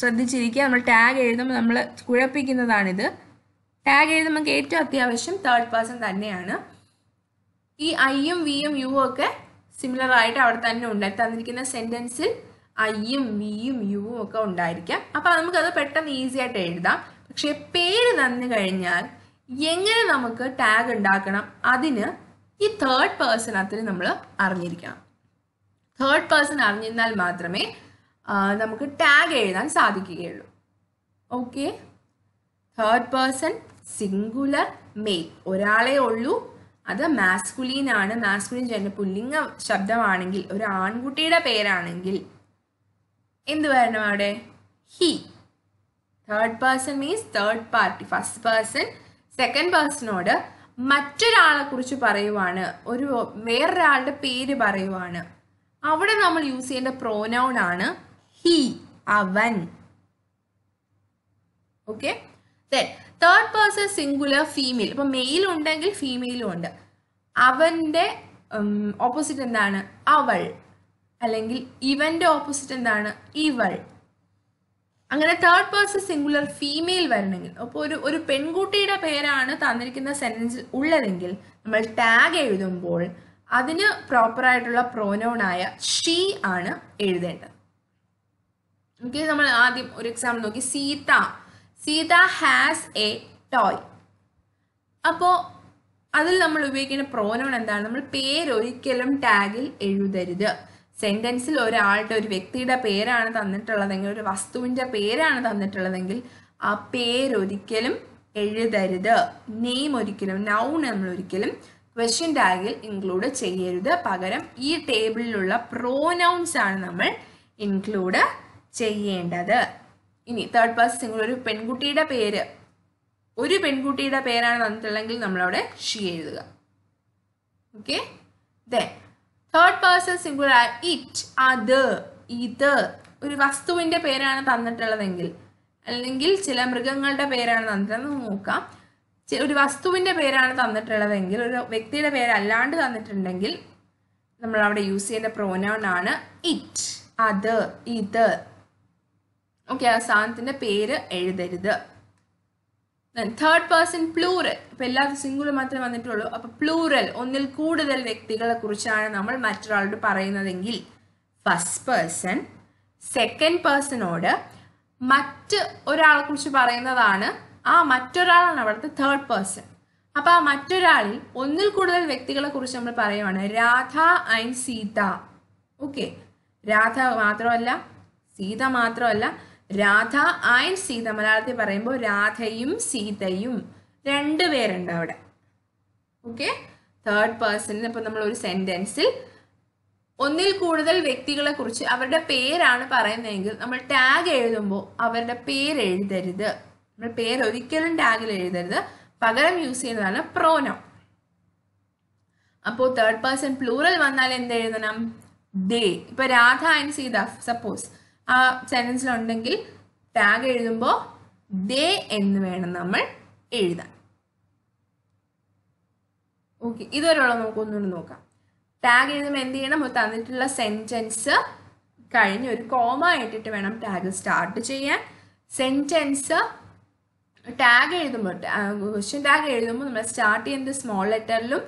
ശ്രദ്ധിച്ചിരിക്കുക നമ്മൾ ടാഗ് എഴുതുമ്പോൾ നമ്മൾ കുഴപ്പിക്കുന്നതാണിത് ടാഗ് എഴുതുമ്പോൾ നമുക്ക് ഏറ്റവും അത്യാവശ്യം തേർഡ് പേഴ്സൺ തന്നെയാണ് ഈ ഐയും വിയും യു ഒക്കെ സിമിലർ ആയിട്ട് അവിടെ തന്നെ ഉണ്ടായി തന്നിരിക്കുന്ന സെന്റൻസിൽ ഐയും വിയും യുവും ഒക്കെ ഉണ്ടായിരിക്കാം അപ്പോൾ നമുക്കത് പെട്ടെന്ന് ഈസി ആയിട്ട് എഴുതാം പക്ഷേ പേര് തന്നു കഴിഞ്ഞാൽ എങ്ങനെ നമുക്ക് ടാഗ് ഉണ്ടാക്കണം അതിന് ഈ തേർഡ് പേഴ്സൺ അത്ര നമ്മൾ അറിഞ്ഞിരിക്കണം തേർഡ് പേഴ്സൺ അറിഞ്ഞിരുന്നാൽ മാത്രമേ നമുക്ക് ടാഗ് എഴുതാൻ സാധിക്കുകയുള്ളൂ ഓക്കെ തേർഡ് പേഴ്സൺ സിംഗുലർ മെയ് ഒരാളെ ഉള്ളൂ അത് മാസ്കുലീൻ ആണ് മാസ്കുലീൻ ജെൻഡർ പുല്ലിംഗ ശബ്ദമാണെങ്കിൽ ഒരു ആൺകുട്ടിയുടെ പേരാണെങ്കിൽ എന്ത് വരണം അവിടെ he third person means third party first person second പേഴ്സണോട് മറ്റൊരാളെ കുറിച്ച് പറയുവാണ് ഒരു വേറൊരാളുടെ പേര് പറയുവാണ് അവിടെ നമ്മൾ യൂസ് ചെയ്യേണ്ട പ്രോനൗൺ ആണ് ഹി അവൻ okay third person singular female ഇപ്പം മെയിൽ ഉണ്ടെങ്കിൽ ഫീമെയിലും ഉണ്ട് അവൻ്റെ ഓപ്പോസിറ്റ് എന്താണ് അവൾ അല്ലെങ്കിൽ ഇവൻ്റെ ഓപ്പോസിറ്റ് എന്താണ് ഇവൾ അങ്ങനെ തേർഡ് പേഴ്സൺ സിംഗുലർ ഫീമെയിൽ വരണമെങ്കിൽ അപ്പോൾ ഒരു ഒരു പെൺകുട്ടിയുടെ പേരാണ് തന്നിരിക്കുന്ന സെൻറ്റൻസിൽ ഉള്ളതെങ്കിൽ നമ്മൾ ടാഗ് എഴുതുമ്പോൾ അതിന് പ്രോപ്പറായിട്ടുള്ള ആയ ഷീ ആണ് എഴുതേണ്ടത് നമുക്ക് നമ്മൾ ആദ്യം ഒരു എക്സാമ്പിൾ നോക്കി Sita Sita has a toy അപ്പോൾ അതിൽ നമ്മൾ ഉപയോഗിക്കുന്ന പ്രോനോൺ എന്താണ് നമ്മൾ പേര് ഒരിക്കലും ടാഗിൽ എഴുതരുത് സെൻറ്റൻസിൽ ഒരാളുടെ ഒരു വ്യക്തിയുടെ പേരാണ് തന്നിട്ടുള്ളതെങ്കിൽ ഒരു വസ്തുവിൻ്റെ പേരാണ് തന്നിട്ടുള്ളതെങ്കിൽ ആ പേരൊരിക്കലും എഴുതരുത് നെയിം ഒരിക്കലും നൗൺ നമ്മൾ ഒരിക്കലും ക്വസ്റ്റ്യൻ ടാഗിൽ ഇൻക്ലൂഡ് ചെയ്യരുത് പകരം ഈ ടേബിളിലുള്ള പ്രോനൗൺസ് ആണ് നമ്മൾ ഇൻക്ലൂഡ് ചെയ്യേണ്ടത് ഇനി തേർഡ് പേഴ്സൺ സിംഗുലർ ഒരു പെൺകുട്ടിയുടെ പേര് ഒരു പെൺകുട്ടിയുടെ പേരാണ് തന്നിട്ടുള്ളതെങ്കിൽ നമ്മളവിടെ ഷീ എഴുതുക okay then third person singular it അത് ഇത് ഒരു വസ്തുവിൻ്റെ പേരാണ് തന്നിട്ടുള്ളതെങ്കിൽ അല്ലെങ്കിൽ ചില മൃഗങ്ങളുടെ പേരാണ് തന്നിട്ടുള്ളത് നോക്കാം ഒരു വസ്തുവിൻ്റെ പേരാണ് തന്നിട്ടുള്ളതെങ്കിൽ ഒരു വ്യക്തിയുടെ പേര് അല്ലാണ്ട് തന്നിട്ടുണ്ടെങ്കിൽ നമ്മൾ യൂസ് ചെയ്യുന്ന പ്രോനൗൺ ആണ് ഇറ്റ് അത് ഇത് ഓക്കെ ആ സാധനത്തിൻ്റെ പേര് എഴുതരുത് തേർഡ് പേഴ്സൺ പ്ലൂറൽ ഇപ്പം എല്ലാവരും സിംഗിൾ മാത്രമേ വന്നിട്ടുള്ളൂ അപ്പം പ്ലൂറൽ ഒന്നിൽ കൂടുതൽ വ്യക്തികളെ കുറിച്ചാണ് നമ്മൾ മറ്റൊരാളോട് പറയുന്നതെങ്കിൽ ഫസ്റ്റ് പേഴ്സൺ സെക്കൻഡ് പേഴ്സണോട് മറ്റ് ഒരാളെ കുറിച്ച് പറയുന്നതാണ് ആ മറ്റൊരാളാണ് അവിടുത്തെ തേർഡ് പേഴ്സൺ അപ്പോൾ ആ മറ്റൊരാളിൽ ഒന്നിൽ കൂടുതൽ വ്യക്തികളെ കുറിച്ച് നമ്മൾ പറയുവാണ് രാധ ആൻഡ് സീത ഓക്കെ രാധ മാത്രമല്ല സീത മാത്രമല്ല രാധ ആൻഡ് സീത മലയാളത്തിൽ പറയുമ്പോൾ രാധയും സീതയും രണ്ട് പേരുണ്ട് അവിടെ ഓക്കെ തേർഡ് പേഴ്സൺ ഇപ്പം നമ്മൾ ഒരു സെൻറ്റൻസിൽ ഒന്നിൽ കൂടുതൽ വ്യക്തികളെ കുറിച്ച് അവരുടെ പേരാണ് പറയുന്നതെങ്കിൽ നമ്മൾ ടാഗ് എഴുതുമ്പോൾ അവരുടെ പേര് എഴുതരുത് നമ്മൾ പേര് ഒരിക്കലും ടാഗിൽ എഴുതരുത് പകരം യൂസ് ചെയ്യുന്നതാണ് പ്രോനം അപ്പോൾ തേർഡ് പേഴ്സൺ പ്ലൂറൽ വന്നാൽ എന്ത് എഴുതണം ദേ ഇപ്പൊ രാധ ആൻഡ് സീത സപ്പോസ് ആ സെൻറ്റൻസിലുണ്ടെങ്കിൽ ടാഗ് എഴുതുമ്പോൾ ദേ എന്ന് വേണം നമ്മൾ എഴുതാൻ ഓക്കെ ഇതുവരെയുള്ള നമുക്ക് നോക്കാം ടാഗ് എഴുതുമ്പോൾ എന്ത് ചെയ്യണം തന്നിട്ടുള്ള സെൻറ്റൻസ് കഴിഞ്ഞ് ഒരു കോമ ആയിട്ടിട്ട് വേണം ടാഗ് സ്റ്റാർട്ട് ചെയ്യാൻ സെൻറ്റൻസ് ടാഗ് എഴുതുമ്പോൾ ക്വസ്റ്റ്യൻ ടാഗ് എഴുതുമ്പോൾ നമ്മൾ സ്റ്റാർട്ട് ചെയ്യുന്നത് സ്മോൾ ലെറ്ററിലും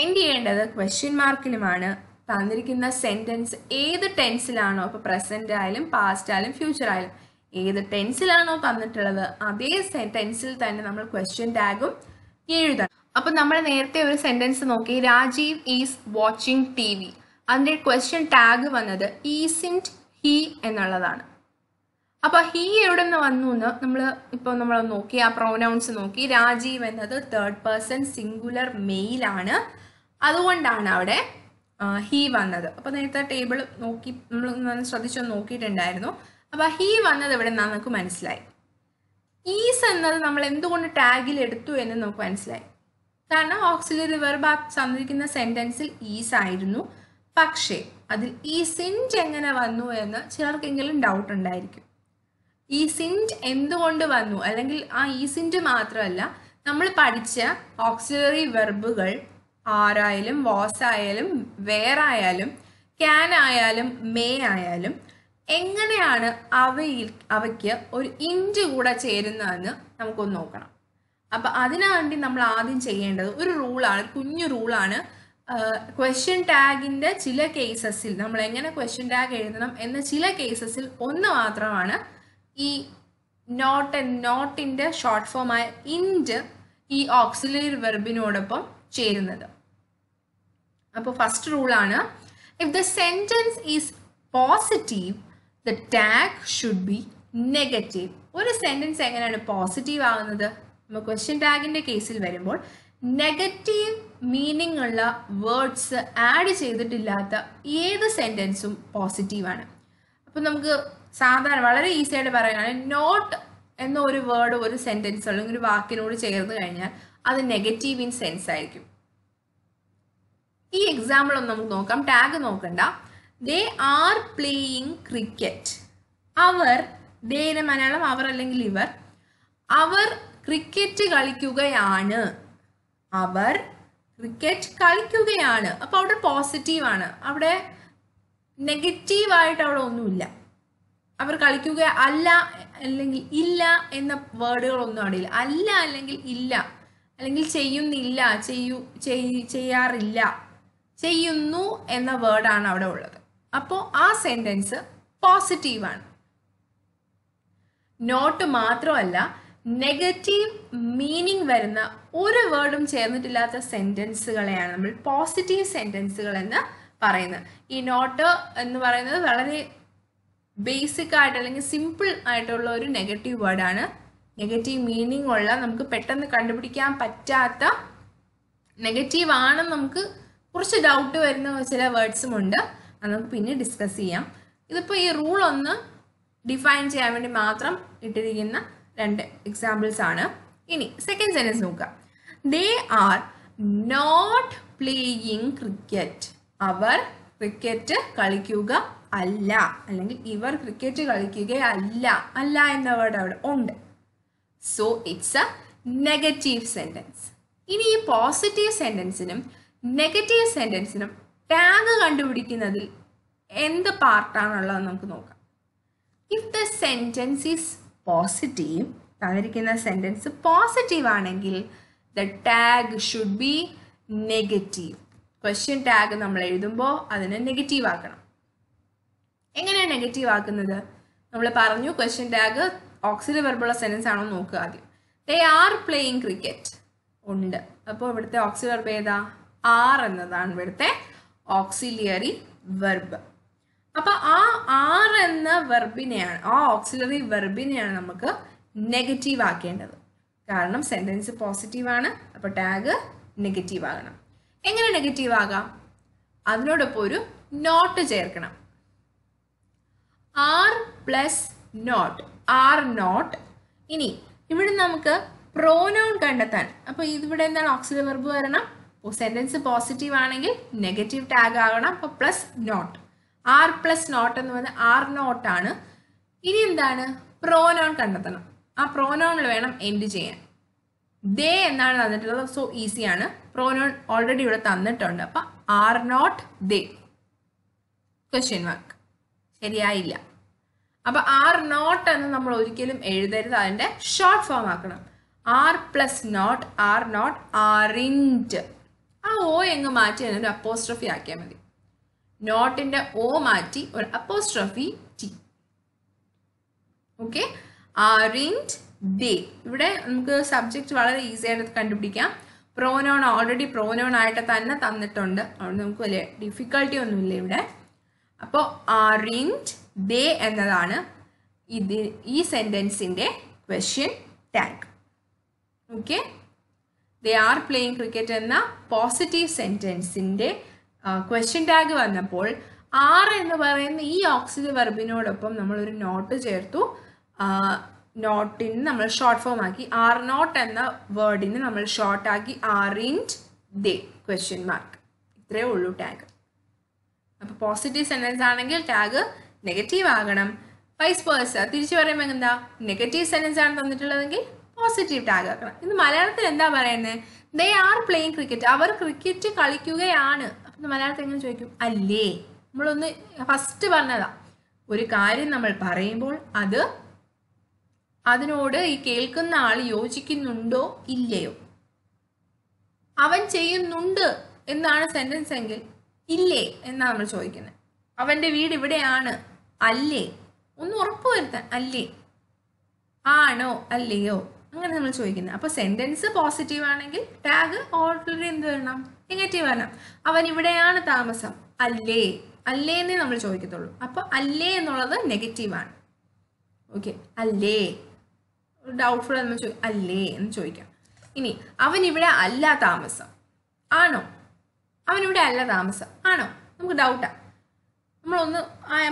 എൻഡ് ചെയ്യേണ്ടത് ക്വസ്റ്റ്യൻ മാർക്കിലുമാണ് തന്നിരിക്കുന്ന സെൻറ്റൻസ് ഏത് ടെൻസിലാണോ ഇപ്പോൾ പ്രസൻ്റ് ആയാലും പാസ്റ്റ് ആയാലും ഫ്യൂച്ചർ ആയാലും ഏത് ടെൻസിലാണോ തന്നിട്ടുള്ളത് അതേ ടെൻസിൽ തന്നെ നമ്മൾ ക്വസ്റ്റ്യൻ ടാഗും എഴുതണം അപ്പം നമ്മൾ നേരത്തെ ഒരു സെൻറ്റൻസ് നോക്കി Rajeev is watching T V അതിൻ്റെ ക്വസ്റ്റ്യൻ ടാഗ് വന്നത് ഈസിൻറ്റ് ഹീ എന്നുള്ളതാണ് അപ്പോൾ ഹീ എവിടെ നിന്ന് വന്നു എന്ന് നമ്മൾ ഇപ്പോൾ നമ്മൾ നോക്കി ആ പ്രൊനൗൺസ് നോക്കി രാജീവ് എന്നത് തേർഡ് പേഴ്സൺ സിംഗുലർ മെയിലാണ് അതുകൊണ്ടാണ് അവിടെ ഹീ വന്നത് അപ്പോൾ നേരത്തെ ടേബിൾ നോക്കി നമ്മൾ ശ്രദ്ധിച്ചു നോക്കിയിട്ടുണ്ടായിരുന്നു അപ്പോൾ ഹീ വന്നത് ഇവിടെ നമുക്ക് മനസ്സിലായി ഈസ് e എന്നത് നമ്മൾ എന്തുകൊണ്ട് ടാഗിൽ എടുത്തു എന്ന് നമുക്ക് മനസ്സിലായി കാരണം ഓക്സിജൻ വെർബ് ആ തന്നിരിക്കുന്ന സെൻറ്റൻസിൽ ഈസ് ആയിരുന്നു പക്ഷേ അതിൽ ഈ സിഞ്ച് എങ്ങനെ വന്നു എന്ന് ചിലർക്കെങ്കിലും ഡൗട്ട് ഉണ്ടായിരിക്കും ഈ സിഞ്ച് എന്തുകൊണ്ട് വന്നു അല്ലെങ്കിൽ ആ ഈ e സിഞ്ച് മാത്രമല്ല നമ്മൾ പഠിച്ച ഓക്സിലറി വെർബുകൾ ആരായാലും വാസ് ആയാലും വേർ ആയാലും ക്യാൻ ആയാലും മേ ആയാലും എങ്ങനെയാണ് അവയിൽ അവയ്ക്ക് ഒരു ഇഞ്ച് കൂടെ ചേരുന്നതെന്ന് നമുക്കൊന്ന് നോക്കണം അപ്പം അതിനുവേണ്ടി വേണ്ടി നമ്മൾ ആദ്യം ചെയ്യേണ്ടത് ഒരു റൂളാണ് കുഞ്ഞു റൂളാണ് ക്വസ്റ്റ്യൻ ടാഗിൻ്റെ ചില കേസസിൽ നമ്മൾ എങ്ങനെ ക്വസ്റ്റ്യൻ ടാഗ് എഴുതണം എന്ന ചില കേസസിൽ ഒന്ന് മാത്രമാണ് ഈ നോട്ട് ആൻഡ് നോട്ടിൻ്റെ ഷോർട്ട് ഫോമായ ഇഞ്ച് ഈ ഓക്സിലറി വെർബിനോടൊപ്പം ചേരുന്നത് അപ്പോൾ ഫസ്റ്റ് റൂളാണ് if the sentence is positive the tag should be negative ഒരു സെൻറ്റൻസ് എങ്ങനെയാണ് പോസിറ്റീവ് ആകുന്നത് നമ്മൾ ക്വസ്റ്റ്യൻ ടാഗിൻ്റെ കേസിൽ വരുമ്പോൾ നെഗറ്റീവ് മീനിങ് ഉള്ള വേർഡ്സ് ആഡ് ചെയ്തിട്ടില്ലാത്ത ഏത് സെൻറ്റൻസും പോസിറ്റീവാണ് അപ്പം നമുക്ക് സാധാരണ വളരെ ഈസി ആയിട്ട് പറയുകയാണെങ്കിൽ നോട്ട് എന്നൊരു വേർഡ് ഒരു സെൻറ്റൻസ് അല്ലെങ്കിൽ ഒരു വാക്കിനോട് ചേർന്ന് കഴിഞ്ഞാൽ അത് നെഗറ്റീവ് ഇൻ സെൻസ് ആയിരിക്കും ഈ എക്സാമ്പിൾ ഒന്ന് നമുക്ക് നോക്കാം ടാഗ് നോക്കണ്ട ദേ ആർ പ്ലേയിങ് ക്രിക്കറ്റ് അവർ ദേനെ മലയാളം അവർ അല്ലെങ്കിൽ ഇവർ അവർ ക്രിക്കറ്റ് കളിക്കുകയാണ് അവർ ക്രിക്കറ്റ് കളിക്കുകയാണ് അപ്പോൾ അവിടെ ആണ് അവിടെ നെഗറ്റീവായിട്ട് അവിടെ ഒന്നുമില്ല അവർ കളിക്കുക അല്ല അല്ലെങ്കിൽ ഇല്ല എന്ന വേർഡുകളൊന്നും അവിടെ ഇല്ല അല്ല അല്ലെങ്കിൽ ഇല്ല അല്ലെങ്കിൽ ചെയ്യുന്നില്ല ചെയ്യൂ ചെയ്യാറില്ല ചെയ്യുന്നു എന്ന വേർഡാണ് അവിടെ ഉള്ളത് അപ്പോൾ ആ സെൻറ്റൻസ് പോസിറ്റീവാണ് നോട്ട് മാത്രമല്ല നെഗറ്റീവ് മീനിങ് വരുന്ന ഒരു വേർഡും ചേർന്നിട്ടില്ലാത്ത സെൻറ്റൻസുകളെയാണ് നമ്മൾ പോസിറ്റീവ് സെൻറ്റൻസുകൾ എന്ന് പറയുന്നത് ഈ നോട്ട് എന്ന് പറയുന്നത് വളരെ ബേസിക് ആയിട്ട് അല്ലെങ്കിൽ സിമ്പിൾ ആയിട്ടുള്ള ഒരു നെഗറ്റീവ് വേർഡാണ് നെഗറ്റീവ് മീനിങ് ഉള്ള നമുക്ക് പെട്ടെന്ന് കണ്ടുപിടിക്കാൻ പറ്റാത്ത നെഗറ്റീവ് ആണെന്ന് നമുക്ക് കുറച്ച് ഡൗട്ട് വരുന്ന ചില വേർഡ്സും ഉണ്ട് അത് നമുക്ക് പിന്നെ ഡിസ്കസ് ചെയ്യാം ഇതിപ്പോൾ ഈ റൂൾ ഒന്ന് ഡിഫൈൻ ചെയ്യാൻ വേണ്ടി മാത്രം ഇട്ടിരിക്കുന്ന രണ്ട് എക്സാമ്പിൾസ് ആണ് ഇനി സെക്കൻഡ് സെൻറ്റൻസ് നോക്കുക they are not playing cricket അവർ ക്രിക്കറ്റ് കളിക്കുക അല്ല അല്ലെങ്കിൽ ഇവർ ക്രിക്കറ്റ് കളിക്കുകയല്ല അല്ല എന്ന വേർഡ് അവിടെ ഉണ്ട് so it's a negative sentence ഇനി ഈ പോസിറ്റീവ് സെൻറ്റൻസിനും നെഗറ്റീവ് സെൻറ്റൻസിനും ടാഗ് കണ്ടുപിടിക്കുന്നതിൽ എന്ത് പാർട്ടാണുള്ളത് നമുക്ക് നോക്കാം if the sentence is positive തന്നിരിക്കുന്ന സെൻറ്റൻസ് പോസിറ്റീവ് ആണെങ്കിൽ the tag should be negative question tag നമ്മൾ എഴുതുമ്പോൾ അതിനെ നെഗറ്റീവ് ആക്കണം എങ്ങനെയാണ് നെഗറ്റീവ് ആക്കുന്നത് നമ്മൾ പറഞ്ഞു ക്വസ്റ്റ്യൻ ടാഗ് ഓക്സിലറി വെർബുള്ള സെൻറ്റൻസ് ആണോ നോക്കുക ആദ്യം ദേ ആർ പ്ലേയിങ് ക്രിക്കറ്റ് ഉണ്ട് അപ്പോൾ ഇവിടുത്തെ വെർബ് ഏതാ ആർ എന്നതാണ് ഇവിടുത്തെ ഓക്സിലിയറി വെർബ് അപ്പൊ ആ ആർ എന്ന വെർബിനെയാണ് ആ ഓക്സിലറി വെർബിനെയാണ് നമുക്ക് നെഗറ്റീവ് ആക്കേണ്ടത് കാരണം സെന്റൻസ് പോസിറ്റീവ് ആണ് അപ്പോൾ ടാഗ് നെഗറ്റീവ് ആകണം എങ്ങനെ നെഗറ്റീവ് ആകാം അതിനോടൊപ്പം ഒരു നോട്ട് ചേർക്കണം are plus not are not ഇനി ഇവിടെ നമുക്ക് പ്രോനൗൺ കണ്ടെത്താൻ അപ്പോൾ ഇതിവിടെ എന്താണ് ഓക്സിലറി വെർബ് വരണം അപ്പോൾ സെൻറ്റൻസ് പോസിറ്റീവ് ആണെങ്കിൽ നെഗറ്റീവ് ടാഗ് ആകണം അപ്പോൾ plus not are plus not എന്ന് പറഞ്ഞാൽ ആർ നോട്ട് ആണ് ഇനി എന്താണ് പ്രോനോൺ കണ്ടെത്തണം ആ പ്രോനോണിൽ വേണം എൻഡ് ചെയ്യാൻ ദേ എന്നാണ് തന്നിട്ടുള്ളത് സോ ഈസിയാണ് പ്രോനോൺ ഓൾറെഡി ഇവിടെ തന്നിട്ടുണ്ട് അപ്പം are not they question mark ശരിയായില്ല അപ്പം ആർ നോട്ട് എന്ന് നമ്മൾ ഒരിക്കലും എഴുതരുത് അതിൻ്റെ ഷോർട്ട് ഫോം ആക്കണം are plus not are not aren't ആ ഓ എങ്ങ് മാറ്റി ഒരു അപ്പോസ്ട്രഫി ആക്കിയാൽ മതി നോട്ടിന്റെ ഓ മാറ്റി ഒരു apostrophe T okay aren't they ഇവിടെ നമുക്ക് സബ്ജക്റ്റ് വളരെ ഈസി ആയിട്ട് കണ്ടുപിടിക്കാം പ്രോനോൺ ഓൾറെഡി പ്രോനോൺ ആയിട്ട് തന്നെ തന്നിട്ടുണ്ട് അതുകൊണ്ട് നമുക്ക് വലിയ ഡിഫിക്കൽട്ടി ഒന്നുമില്ല ഇവിടെ അപ്പോൾ ആറിൻറ്റ് ദേ എന്നതാണ് ഇത് ഈ സെൻറ്റൻസിൻ്റെ question tag okay they are playing cricket എന്ന പോസിറ്റീവ് സെൻറ്റൻസിൻ്റെ ക്വസ്റ്റ്യൻ ടാഗ് വന്നപ്പോൾ ആർ എന്ന് പറയുന്ന ഈ ഓക്സിജൻ വെർബിനോടൊപ്പം ഒരു നോട്ട് ചേർത്തു നോട്ടിന് നമ്മൾ ഷോർട്ട് ഫോം ആക്കി ആർ നോട്ട് എന്ന വേർഡിന് നമ്മൾ ഷോർട്ട് ആക്കി aren't they question mark ഇത്രയേ ഉള്ളൂ ടാഗ് അപ്പോൾ പോസിറ്റീവ് സെന്റൻസ് ആണെങ്കിൽ ടാഗ് നെഗറ്റീവ് ആകണം വൈസ് പേഴ്സ തിരിച്ചു പറയുമ്പോൾ എന്താ നെഗറ്റീവ് സെന്റൻസ് ആണ് തന്നിട്ടുള്ളതെങ്കിൽ പോസിറ്റീവ് ടാഗ് ആക്കണം ഇത് മലയാളത്തിൽ എന്താ പറയുന്നത് ദേ ആർ പ്ലേയിങ് ക്രിക്കറ്റ് അവർ ക്രിക്കറ്റ് കളിക്കുകയാണ് അപ്പം മലയാളത്തിൽ എങ്ങനെ ചോദിക്കും അല്ലേ നമ്മളൊന്ന് ഫസ്റ്റ് പറഞ്ഞതാ ഒരു കാര്യം നമ്മൾ പറയുമ്പോൾ അത് അതിനോട് ഈ കേൾക്കുന്ന ആൾ യോജിക്കുന്നുണ്ടോ ഇല്ലയോ അവൻ ചെയ്യുന്നുണ്ട് എന്നാണ് സെന്റൻസ് എങ്കിൽ ഇല്ലേ എന്നാണ് നമ്മൾ ചോദിക്കുന്നത് അവൻ്റെ വീട് ഇവിടെയാണ് അല്ലേ ഒന്ന് ഉറപ്പുവരുത്താൻ അല്ലേ ആണോ അല്ലയോ അങ്ങനെ നമ്മൾ ചോദിക്കുന്നത് അപ്പോൾ സെൻറ്റൻസ് പോസിറ്റീവ് ആണെങ്കിൽ ടാഗ് ഓൾറെഡി എന്ത് വരണം നെഗറ്റീവ് വരണം അവൻ ഇവിടെയാണ് താമസം അല്ലേ അല്ലേ എന്നേ നമ്മൾ ചോദിക്കത്തുള്ളൂ അപ്പോൾ അല്ലേ എന്നുള്ളത് നെഗറ്റീവാണ് ഓക്കെ അല്ലേ ഡൗട്ട്ഫുൾ നമ്മൾ ചോദിക്കും അല്ലേ എന്ന് ചോദിക്കാം ഇനി അവൻ ഇവിടെ അല്ല താമസം ആണോ അവൻ ഇവിടെ അല്ല താമസം ആണോ നമുക്ക് ഡൗട്ടാണ് നമ്മളൊന്ന്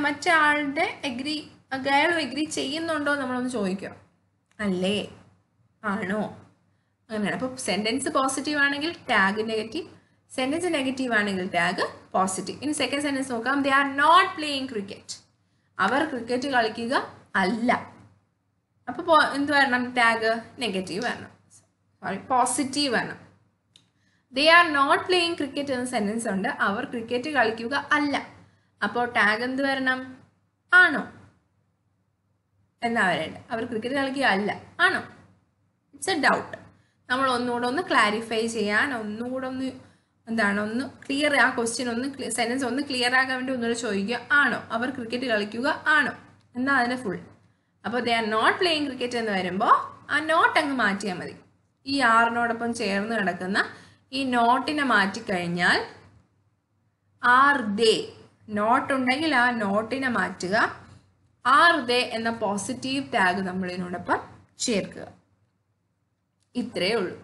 മറ്റേ ആളുടെ എഗ്രി അയാളും എഗ്രി ചെയ്യുന്നുണ്ടോ നമ്മളൊന്ന് ചോദിക്കുക അല്ലേ ആണോ അങ്ങനെയാണ് അപ്പോൾ സെൻറ്റൻസ് പോസിറ്റീവ് ആണെങ്കിൽ ടാഗ് നെഗറ്റീവ് സെൻറ്റൻസ് നെഗറ്റീവ് ആണെങ്കിൽ ടാഗ് പോസിറ്റീവ് ഇനി സെക്കൻഡ് സെൻറ്റൻസ് നോക്കാം they are not playing cricket അവർ ക്രിക്കറ്റ് കളിക്കുക അല്ല അപ്പോൾ എന്ത് വരണം ടാഗ് നെഗറ്റീവ് വരണം സോറി പോസിറ്റീവ് വരണം they are not playing cricket എന്ന സെൻറ്റൻസ് ഉണ്ട് അവർ ക്രിക്കറ്റ് കളിക്കുക അല്ല അപ്പോൾ ടാഗ് എന്ത് വരണം ആണോ എന്നാ വരേണ്ടത് അവർ ക്രിക്കറ്റ് കളിക്കുക അല്ല ആണോ ഇറ്റ്സ് എ ഡൗട്ട് നമ്മൾ ഒന്നുകൂടെ ഒന്ന് ക്ലാരിഫൈ ചെയ്യാൻ ഒന്നുകൂടെ ഒന്ന് എന്താണ് ഒന്ന് ക്ലിയർ ആ ക്വസ്റ്റ്യൻ ഒന്ന് സെൻറ്റൻസ് ഒന്ന് ക്ലിയർ ആകാൻ വേണ്ടി ഒന്നുകൂടെ ചോദിക്കുക ആണോ അവർ ക്രിക്കറ്റ് കളിക്കുക ആണോ എന്നാ അതിന് ഫുൾ അപ്പോൾ they are not playing cricket എന്ന് വരുമ്പോൾ ആ നോട്ട് അങ്ങ് മാറ്റിയാൽ മതി ഈ ആറിനോടൊപ്പം ചേർന്ന് കിടക്കുന്ന ഈ നോട്ടിനെ മാറ്റിക്കഴിഞ്ഞാൽ ആർ ദേ നോട്ട് ഉണ്ടെങ്കിൽ ആ നോട്ടിനെ മാറ്റുക ആർ ദേ എന്ന പോസിറ്റീവ് ടാഗ് നമ്മളിതിനോടൊപ്പം ചേർക്കുക ഇത്രയേ ഉള്ളൂ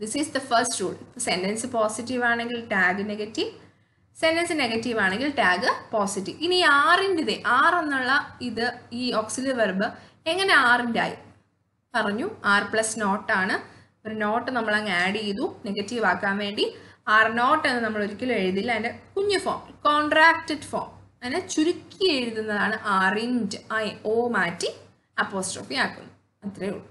this is the first rule sentence positive ആണെങ്കിൽ ടാഗ് നെഗറ്റീവ് സെൻറ്റൻസ് നെഗറ്റീവ് ആണെങ്കിൽ ടാഗ് പോസിറ്റീവ് ഇനി ആറിൻ്റെത് ആർ എന്നുള്ള ഇത് ഈ ഓക്സിലറി വെർബ് എങ്ങനെ ആറിൻ്റെ ആയി പറഞ്ഞു ആർ പ്ലസ് നോട്ടാണ് ഒരു നോട്ട് നമ്മൾ അങ്ങ് ആഡ് ചെയ്തു നെഗറ്റീവ് ആക്കാൻ വേണ്ടി ആർ നോട്ട് എന്ന് നമ്മൾ ഒരിക്കലും എഴുതില്ല അതിൻ്റെ കുഞ്ഞു ഫോം കോൺട്രാക്റ്റഡ് ഫോം അതിനെ ചുരുക്കി എഴുതുന്നതാണ് ആറിൻ്റെ ആ ഓ മാറ്റി അപ്പോസ്ട്രോഫി ആക്കുന്നു അത്രയേ ഉള്ളൂ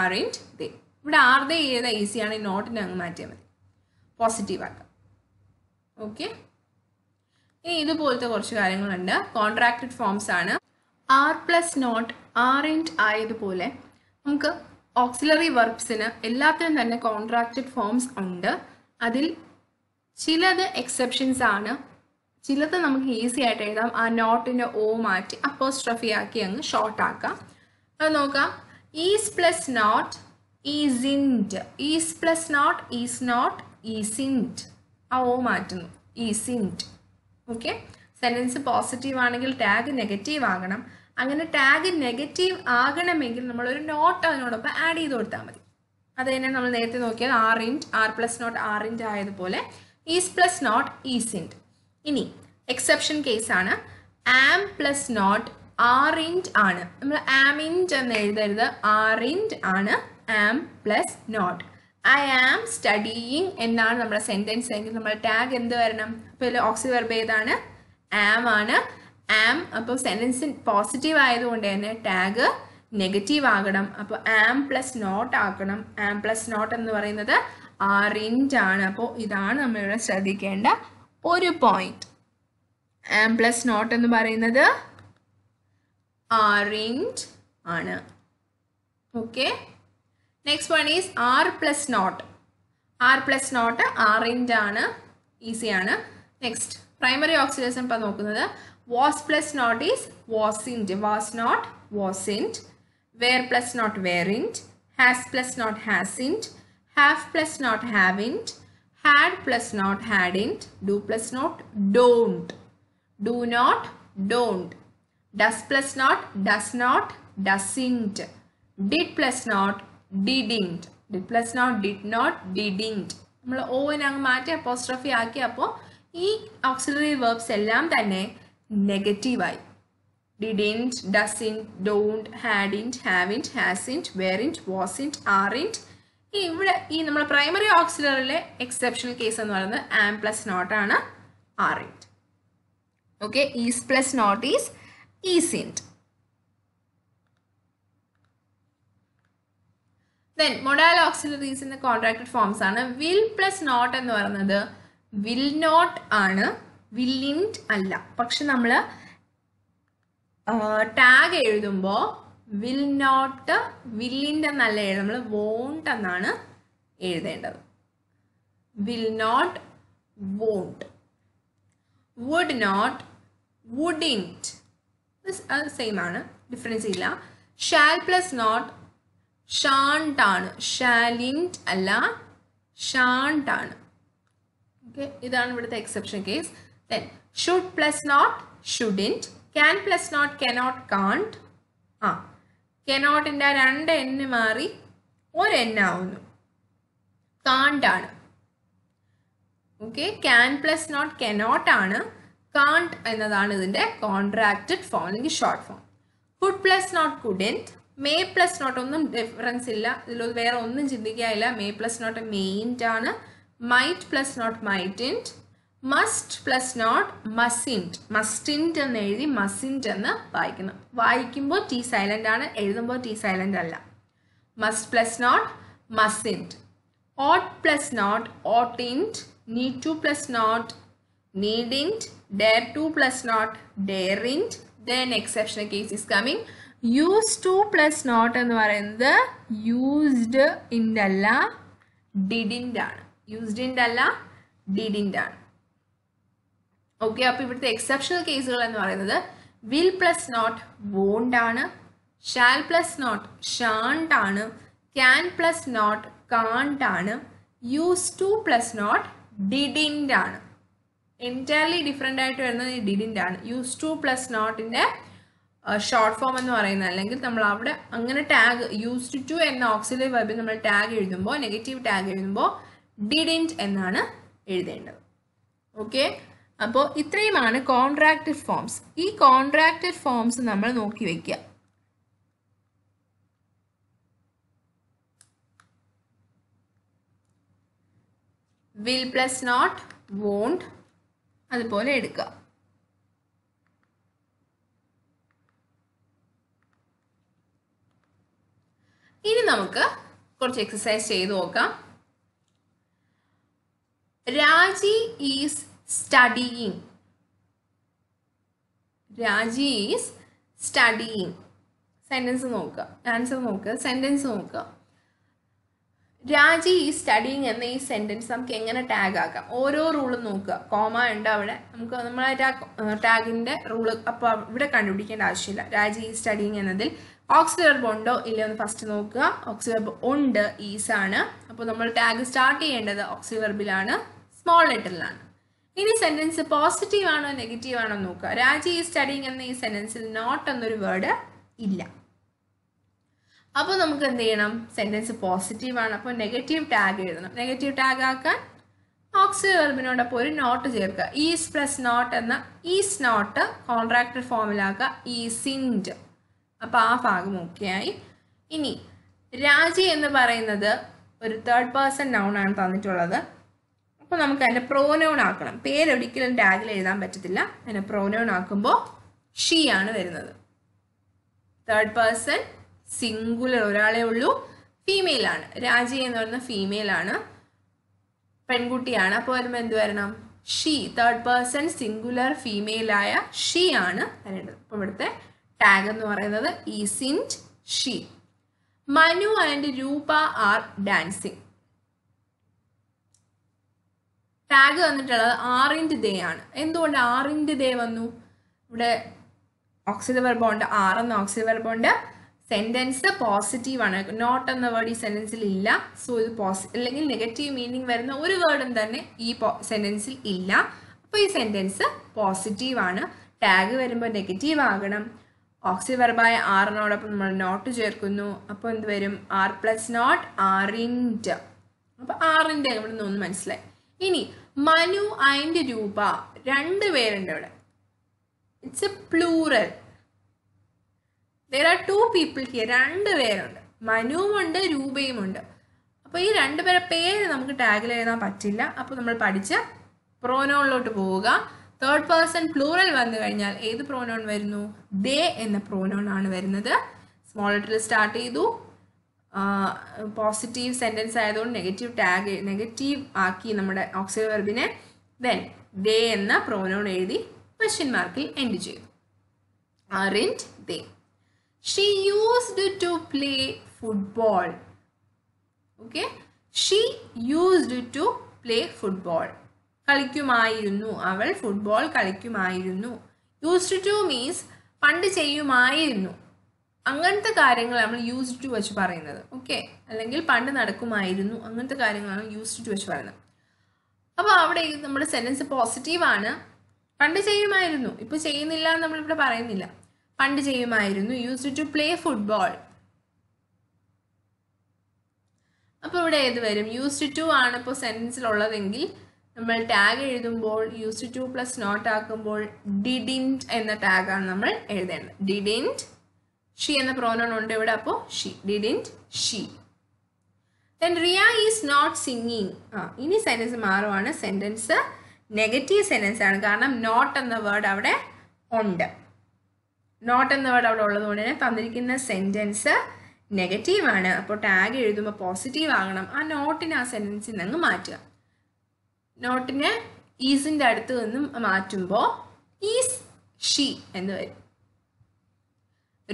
ആർ ദേ ഇവിടെ ആർ ദേ ഏതാ ഈസിയാണ് നോട്ടിനെ അങ്ങ് മാറ്റിയാൽ മതി പോസിറ്റീവ് ആക്കാം ഓക്കെ ഇനി ഇതുപോലത്തെ കുറച്ച് കാര്യങ്ങളുണ്ട് കോൺട്രാക്റ്റഡ് ഫോംസ് ആണ് ആർ പ്ലസ് നോട്ട് ആർ ആയതുപോലെ നമുക്ക് ഓക്സിലറി വർബ്സിന് എല്ലാത്തിനും തന്നെ കോൺട്രാക്റ്റഡ് ഫോംസ് ഉണ്ട് അതിൽ ചിലത് എക്സെപ്ഷൻസ് ആണ് ചിലത് നമുക്ക് ഈസി ആയിട്ട് എഴുതാം ആ നോട്ടിൻ്റെ ഓ മാറ്റി അപ്പോസ്ട്രഫി ആക്കി അങ്ങ് ഷോർട്ട് ആക്കാം അത് നോക്കാം is plus not isn't is plus not is not isn't ആ ഓ മാറ്റുന്നു ഈസിൻഡ് ഓക്കെ സെൻറ്റൻസ് പോസിറ്റീവ് ആണെങ്കിൽ ടാഗ് നെഗറ്റീവ് ആകണം അങ്ങനെ ടാഗ് നെഗറ്റീവ് ആകണമെങ്കിൽ നമ്മളൊരു നോട്ട് അതിനോടൊപ്പം ആഡ് ചെയ്ത് കൊടുത്താൽ മതി അത് തന്നെ നമ്മൾ നേരത്തെ നോക്കിയത് aren't are plus not aren't ആയതുപോലെ is plus not isn't ഇനി എക്സെപ്ഷൻ കേസാണ് ആം പ്ലസ് നോട്ട് ആറിൻറ്റ് ആണ് നമ്മൾ ആമിൻറ്റ് എന്ന് എഴുതരുത് ആറിൻറ്റ് ആണ് am plus not I am studying എന്നാണ് നമ്മുടെ സെൻറ്റൻസ് എങ്കിൽ നമ്മൾ ടാഗ് എന്ത് വരണം അപ്പോൾ ഇതിൽ ഓക്സി വെർബ് ഏതാണ് ആം ആണ് ആം അപ്പോൾ സെൻറ്റൻസ് പോസിറ്റീവ് ആയതുകൊണ്ട് തന്നെ ടാഗ് നെഗറ്റീവ് ആകണം അപ്പോൾ ആം പ്ലസ് നോട്ട് ആക്കണം ആം പ്ലസ് നോട്ട് എന്ന് പറയുന്നത് ആറിൻറ്റ് ആണ് അപ്പോൾ ഇതാണ് നമ്മളിവിടെ ശ്രദ്ധിക്കേണ്ട ഒരു പോയിന്റ് ആം പ്ലസ് നോട്ട് എന്ന് പറയുന്നത് are Anna. okay next one is r plus not r plus not aren't aana. easy aana. next primary oxidation was plus not is wasn't was not wasn't where plus not weren't has plus not hasn't have plus not haven't had plus not hadn't do plus not don't do not don't does plus not does not doesn't did plus not didn't did plus not did not didn't നമ്മൾ N അങ്ങ് മാറ്റി apostrophe ആക്കി അപ്പോൾ ഈ auxiliary verbs എല്ലാം തന്നെ നെഗറ്റീവായി didn't doesn't don't hadn't haven't hasn't weren't wasn't aren't ഈ ഇവിടെ ഈ നമ്മൾ പ്രൈമറി ഓക്സിലറിലെ എക്സെപ്ഷണൽ കേസ് എന്ന് പറയുന്നത് ആം പ്ലസ് നോട്ടാണ് aren't okay is plus not is isn't. Then modal auxiliaries എന്ന കോൺട്രാക്റ്റഡ് ഫോംസ് ആണ് വിൽ പ്ലസ് നോട്ട് എന്ന് പറയുന്നത് വിൽ നോട്ട് ആണ് വില്ലിൻറ്റ് അല്ല പക്ഷെ നമ്മൾ ടാഗ് എഴുതുമ്പോൾ വിൽ നോട്ട് വില്ലിൻ്റെ എന്നല്ല എഴുതും നമ്മൾ വോണ്ട് എന്നാണ് എഴുതേണ്ടത് will not won't would not wouldn't അത് സെയിം uh, ആണ് ഡിഫറൻസ് ഇല്ല ഷാൽ പ്ലസ് നോട്ട് ഷാണ്ട് ആണ് ഷാലിൻറ്റ് അല്ല ഷാണ്ട് ആണ് ഓക്കെ ഇതാണ് ഇവിടുത്തെ exception case then should plus not shouldn't can plus not cannot can't ആ കനോട്ടിൻ്റെ രണ്ട് എൻ മാറി ഒരു ആവുന്നു കാണ്ടാണ് okay can plus not cannot ആണ് കാണ്ട് എന്നതാണ് ഇതിൻ്റെ കോൺട്രാക്റ്റഡ് ഫോം അല്ലെങ്കിൽ short form could plus not couldn't may plus not ഒന്നും ഡിഫറൻസ് ഇല്ല ഇതിൽ വേറെ ഒന്നും ചിന്തിക്കാനില്ല മേ പ്ലസ് നോട്ട് മെയിൻറ്റ് ആണ് might plus not mightn't must plus not mustn't mustn't എന്ന് എഴുതി മസിൻറ്റ് എന്ന് വായിക്കുന്നു വായിക്കുമ്പോൾ ടി സൈലൻ്റ് ആണ് എഴുതുമ്പോൾ ടി സൈലൻ്റ് അല്ല must plus not mustn't ought plus not oughtn't need to plus not needn't Dare to plus not, daren't. Then exceptional case is coming. Used to plus not എന്ന് പറയുന്നത് used ഇൻ്റെ അല്ല ഡിഡിൻ്റെ ആണ് used ഇൻ്റെ അല്ല ഡിഡിൻ്റെ ആണ് okay അപ്പോൾ ഇവിടുത്തെ എക്സെപ്ഷണൽ കേസുകൾ എന്ന് പറയുന്നത് വിൽ പ്ലസ് നോട്ട് വോണ്ട് ആണ് ഷാൽ പ്ലസ് നോട്ട് ഷാണ്ട് ആണ് ക്യാൻ പ്ലസ് നോട്ട് കാണ്ട് ആണ് use to plus not didn't ആണ് എൻറ്റയർലി ഡിഫറെൻ്റ് ആയിട്ട് വരുന്നത് ഡിഡിൻ്റെ ആണ് യൂസ് ടു പ്ലസ് നോട്ടിൻ്റെ ഷോർട്ട് ഫോം എന്ന് പറയുന്നത് അല്ലെങ്കിൽ നമ്മൾ അവിടെ അങ്ങനെ ടാഗ് യൂസ്ഡ് ടു എന്ന ഓക്സിലറി വെബിൽ നമ്മൾ ടാഗ് എഴുതുമ്പോൾ നെഗറ്റീവ് ടാഗ് എഴുതുമ്പോൾ ഡിഡിൻറ്റ് എന്നാണ് എഴുതേണ്ടത് ഓക്കെ അപ്പോൾ ഇത്രയുമാണ് കോൺട്രാക്റ്റഡ് ഫോംസ് ഈ കോൺട്രാക്റ്റഡ് ഫോംസ് നമ്മൾ നോക്കി വയ്ക്കുക will plus not won't അതുപോലെ എടുക്കുക ഇനി നമുക്ക് കുറച്ച് എക്സസൈസ് ചെയ്ത് നോക്കാം Raji is studying Raji is studying sentence നോക്കുക ആൻസർ നോക്കുക സെന്റൻസ് നോക്കുക രാജി ഈ സ്റ്റഡിങ് എന്ന ഈ സെൻറ്റൻസ് നമുക്ക് എങ്ങനെ ടാഗ് ആക്കാം ഓരോ റൂളും നോക്കുക കോമ ഉണ്ട് അവിടെ നമുക്ക് നമ്മൾ ടാഗിൻ്റെ റൂള് അപ്പോൾ ഇവിടെ കണ്ടുപിടിക്കേണ്ട ആവശ്യമില്ല രാജി ഈ സ്റ്റഡിങ് എന്നതിൽ ഓക്സിഡർബ് ഉണ്ടോ ഇല്ലയോ എന്ന് ഫസ്റ്റ് നോക്കുക ഓക്സിഡർബ് ഉണ്ട് ഈസ് ആണ് അപ്പോൾ നമ്മൾ ടാഗ് സ്റ്റാർട്ട് ചെയ്യേണ്ടത് ഓക്സിഡർബിലാണ് സ്മോൾ ലെറ്ററിലാണ് ഇനി സെൻറ്റൻസ് പോസിറ്റീവ് ആണോ നെഗറ്റീവ് ആണോ നോക്കുക രാജി ഈ സ്റ്റഡിങ് എന്ന ഈ സെൻറ്റൻസിൽ നോട്ട് എന്നൊരു വേർഡ് ഇല്ല അപ്പോൾ നമുക്ക് എന്ത് ചെയ്യണം സെൻറ്റൻസ് പോസിറ്റീവ് ആണ് അപ്പോൾ നെഗറ്റീവ് ടാഗ് എഴുതണം നെഗറ്റീവ് ടാഗ് ആക്കാൻ ഓക്സിജൻ ഒരു നോട്ട് ചേർക്കുക ഈസ് പ്ലസ് നോട്ട് എന്ന ഈസ് നോട്ട് കോൺട്രാക്റ്റഡ് ഫോമിലാക്കുക ഈസിൻഡ് അപ്പോൾ ആ ഭാഗം ആയി ഇനി രാജി എന്ന് പറയുന്നത് ഒരു തേർഡ് പേഴ്സൺ നൗൺ ആണ് തന്നിട്ടുള്ളത് അപ്പോൾ നമുക്ക് അതിൻ്റെ പ്രോനൗൺ ആക്കണം പേരൊരിക്കലും ടാഗിൽ എഴുതാൻ പറ്റത്തില്ല അതിൻ്റെ പ്രോനൗൺ ആക്കുമ്പോൾ ഷീ ആണ് വരുന്നത് തേർഡ് പേഴ്സൺ സിംഗുലർ ഒരാളെ ഉള്ളൂ ഫീമെയിൽ ആണ് രാജി എന്ന് പറയുന്ന ഫീമെയിൽ ആണ് പെൺകുട്ടിയാണ് അപ്പോൾ വരുമ്പോൾ എന്ത് വരണം she third person singular female ആയ ഷീ ആണ് വരേണ്ടത് അപ്പോൾ ഇവിടുത്തെ ടാഗ് എന്ന് പറയുന്നത് isn't she Manu and Rupa are dancing tag വന്നിട്ടുള്ളത് ആറിൻ്റ് ദേ ആണ് എന്തുകൊണ്ട് ആറിൻ്റ് ദേ വന്നു ഇവിടെ ഓക്സിജൻ വെർബുണ്ട് ആറെന്ന് ഓക്സിജൻ വെർബുണ്ട് സെൻറ്റൻസ് പോസിറ്റീവ് ആണ് നോട്ട് എന്ന വേർഡ് ഈ സെൻറ്റൻസിൽ ഇല്ല സോ ഇത് പോസി അല്ലെങ്കിൽ നെഗറ്റീവ് മീനിങ് വരുന്ന ഒരു വേർഡും തന്നെ ഈ സെൻറ്റൻസിൽ ഇല്ല അപ്പോൾ ഈ സെൻറ്റൻസ് പോസിറ്റീവ് ആണ് ടാഗ് വരുമ്പോൾ നെഗറ്റീവ് ആകണം വെർബായ ആറിനോടൊപ്പം നമ്മൾ നോട്ട് ചേർക്കുന്നു അപ്പോൾ എന്ത് വരും ആർ പ്ലസ് നോട്ട് ആറിൻ്റെ അപ്പോൾ ആറിൻ്റെ ഇവിടെ നിന്ന് ഒന്ന് മനസ്സിലായി ഇനി മനു ആൻഡ് രൂപ രണ്ട് പേരുണ്ട് ഇവിടെ it's a plural there are two people here രണ്ട് പേരുണ്ട് മനുവുമുണ്ട് രൂപയുമുണ്ട് അപ്പോൾ ഈ രണ്ട് പേരെ പേര് നമുക്ക് ടാഗിൽ എഴുതാൻ പറ്റില്ല അപ്പോൾ നമ്മൾ പഠിച്ച് പ്രോനോണിലോട്ട് പോവുക തേർഡ് പേഴ്സൺ പ്ലൂറൽ വന്നു കഴിഞ്ഞാൽ ഏത് പ്രോനോൺ വരുന്നു ദേ എന്ന പ്രോനോൺ ആണ് വരുന്നത് സ്മോൾ ലെറ്ററിൽ സ്റ്റാർട്ട് ചെയ്തു പോസിറ്റീവ് സെൻറ്റൻസ് ആയതുകൊണ്ട് നെഗറ്റീവ് ടാഗ് നെഗറ്റീവ് ആക്കി നമ്മുടെ ഓക്സിജൻ വെർബിനെ ദെൻ ദേ എന്ന പ്രോനോൺ എഴുതി ക്വസ്റ്റ്യൻ മാർക്കിൽ എൻഡ് ചെയ്തു aren't they she used to play football okay she used to play football കളിക്കുമായിരുന്നു അവൾ ഫുട്ബോൾ കളിക്കുമായിരുന്നു യൂസ്ഡ് ടു മീൻസ് പണ്ട് ചെയ്യുമായിരുന്നു അങ്ങനത്തെ കാര്യങ്ങൾ നമ്മൾ യൂസ്ഡ് ടു വെച്ച് പറയുന്നത് ഓക്കെ അല്ലെങ്കിൽ പണ്ട് നടക്കുമായിരുന്നു അങ്ങനത്തെ കാര്യങ്ങളാണ് യൂസ്ഡ് ടു വെച്ച് പറയുന്നത് അപ്പോൾ അവിടെ നമ്മുടെ സെൻറ്റൻസ് പോസിറ്റീവാണ് പണ്ട് ചെയ്യുമായിരുന്നു ഇപ്പോൾ ചെയ്യുന്നില്ല എന്ന് നമ്മളിവിടെ പറയുന്നില്ല പണ്ട് ചെയ്യുമായിരുന്നു യൂസ് ടു പ്ലേ ഫുട്ബോൾ അപ്പോൾ ഇവിടെ ഏത് വരും യൂസ് ടു ആണ് ഇപ്പോൾ സെൻറ്റൻസിലുള്ളതെങ്കിൽ നമ്മൾ ടാഗ് എഴുതുമ്പോൾ യൂസ് ടു പ്ലസ് നോട്ട് ആക്കുമ്പോൾ ഡിഡിൻറ്റ് എന്ന ടാഗാണ് നമ്മൾ എഴുതേണ്ടത് ഡിഡിൻറ്റ് ഷി എന്ന പ്രോനൗൺ ഉണ്ട് ഇവിടെ അപ്പോൾ she didn't she then Riya is not singing ആ ഇനി സെൻറ്റൻസ് മാറുവാണ് സെൻറ്റൻസ് നെഗറ്റീവ് സെൻറ്റൻസ് ആണ് കാരണം നോട്ട് എന്ന വേർഡ് അവിടെ ഉണ്ട് നോട്ട് എന്ന വേർഡ് അവിടെ ഉള്ളതുകൊണ്ട് തന്നെ തന്നിരിക്കുന്ന സെൻറ്റൻസ് നെഗറ്റീവ് ആണ് അപ്പോൾ ടാഗ് എഴുതുമ്പോൾ പോസിറ്റീവ് ആകണം ആ നോട്ടിന് ആ സെൻറ്റൻസിൽ നിന്ന് മാറ്റുക നോട്ടിന് ഈസിൻ്റെ അടുത്ത് നിന്നും മാറ്റുമ്പോൾ ഈസ് ഷീ എന്ന് വരും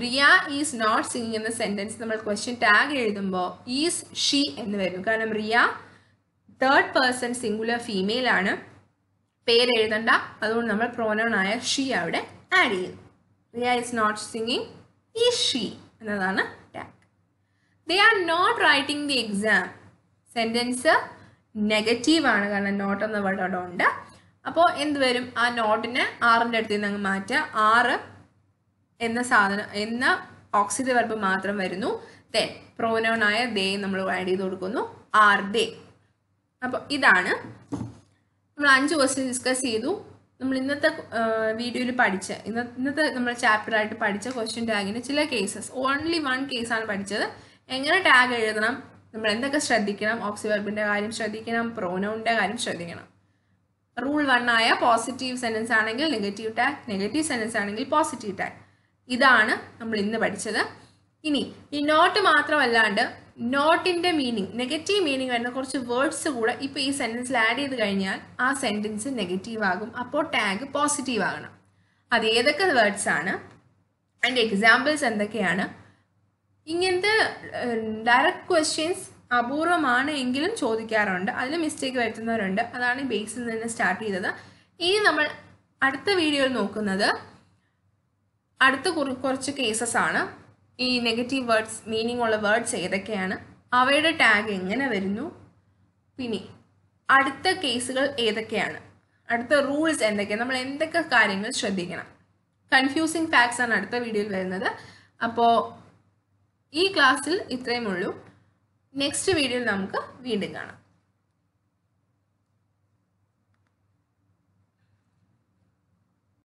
റിയ ഈസ് നോട്ട് സിംഗിങ് എന്ന സെൻറ്റൻസ് നമ്മൾ ക്വസ്റ്റ്യൻ ടാഗ് എഴുതുമ്പോൾ ഈസ് ഷീ എന്ന് വരും കാരണം Riya third person singular female ആണ് പേര് എഴുതണ്ട അതുകൊണ്ട് നമ്മൾ പ്രോനൗൺ ആയ ഷീ അവിടെ ആഡ് ചെയ്യുന്നു റിയ ഇസ് നോട്ട് സിംഗിങ് ഈ ഷീ എന്നതാണ് tag they are not writing the exam sentence ആണ് കാരണം നോട്ട് എന്ന വേർഡ് അവിടെ ഉണ്ട് അപ്പോൾ എന്ത് വരും ആ നോട്ടിനെ ആറിൻ്റെ അടുത്ത് നിന്ന് അങ്ങ് മാറ്റുക ആറ് എന്ന സാധനം എന്ന ഓക്സിഡ് വെർബ് മാത്രം വരുന്നു ദെൻ പ്രോനോണായ ദേ നമ്മൾ ആഡ് ചെയ്ത് കൊടുക്കുന്നു ആർ ദേ അപ്പോൾ ഇതാണ് നമ്മൾ അഞ്ച് ക്വസ്റ്റ്യൻ ഡിസ്കസ് ചെയ്തു നമ്മൾ ഇന്നത്തെ വീഡിയോയിൽ പഠിച്ച ഇന്നത്തെ നമ്മൾ ചാപ്റ്ററായിട്ട് പഠിച്ച ക്വസ്റ്റ്യൻ ടാഗിന് ചില കേസസ് ഓൺലി വൺ കേസാണ് പഠിച്ചത് എങ്ങനെ ടാഗ് എഴുതണം നമ്മൾ എന്തൊക്കെ ശ്രദ്ധിക്കണം ഓക്സിവർബിൻ്റെ കാര്യം ശ്രദ്ധിക്കണം പ്രോനൗണിൻ്റെ കാര്യം ശ്രദ്ധിക്കണം റൂൾ വൺ ആയ പോസിറ്റീവ് സെൻറ്റൻസ് ആണെങ്കിൽ നെഗറ്റീവ് ടാഗ് നെഗറ്റീവ് സെൻറ്റൻസ് ആണെങ്കിൽ പോസിറ്റീവ് ടാഗ് ഇതാണ് നമ്മൾ ഇന്ന് പഠിച്ചത് ഇനി ഈ നോട്ട് മാത്രമല്ലാണ്ട് നോട്ടിൻ്റെ മീനിങ് നെഗറ്റീവ് മീനിങ് വരുന്ന കുറച്ച് വേർഡ്സ് കൂടെ ഇപ്പോൾ ഈ സെൻറ്റൻസിൽ ആഡ് ചെയ്ത് കഴിഞ്ഞാൽ ആ സെൻറ്റൻസ് നെഗറ്റീവ് ആകും അപ്പോൾ ടാഗ് പോസിറ്റീവ് ആകണം അത് ഏതൊക്കെ വേർഡ്സ് ആണ് ആൻഡ് എക്സാമ്പിൾസ് എന്തൊക്കെയാണ് ഇങ്ങനത്തെ ഡയറക്റ്റ് ക്വസ്റ്റ്യൻസ് അപൂർവമാണ് എങ്കിലും ചോദിക്കാറുണ്ട് അതിൽ മിസ്റ്റേക്ക് വരുത്തുന്നവരുണ്ട് അതാണ് ബേസിൽ നിന്ന് സ്റ്റാർട്ട് ചെയ്തത് ഇനി നമ്മൾ അടുത്ത വീഡിയോയിൽ നോക്കുന്നത് അടുത്ത കുറച്ച് കേസസ് ആണ് ഈ നെഗറ്റീവ് വേർഡ്സ് മീനിങ് ഉള്ള വേർഡ്സ് ഏതൊക്കെയാണ് അവയുടെ ടാഗ് എങ്ങനെ വരുന്നു പിന്നെ അടുത്ത കേസുകൾ ഏതൊക്കെയാണ് അടുത്ത റൂൾസ് എന്തൊക്കെ നമ്മൾ എന്തൊക്കെ കാര്യങ്ങൾ ശ്രദ്ധിക്കണം കൺഫ്യൂസിങ് ഫാക്ട്സ് ആണ് അടുത്ത വീഡിയോയിൽ വരുന്നത് അപ്പോൾ ഈ ക്ലാസ്സിൽ ഇത്രയും ഉള്ളൂ നെക്സ്റ്റ് വീഡിയോയിൽ നമുക്ക് വീണ്ടും കാണാം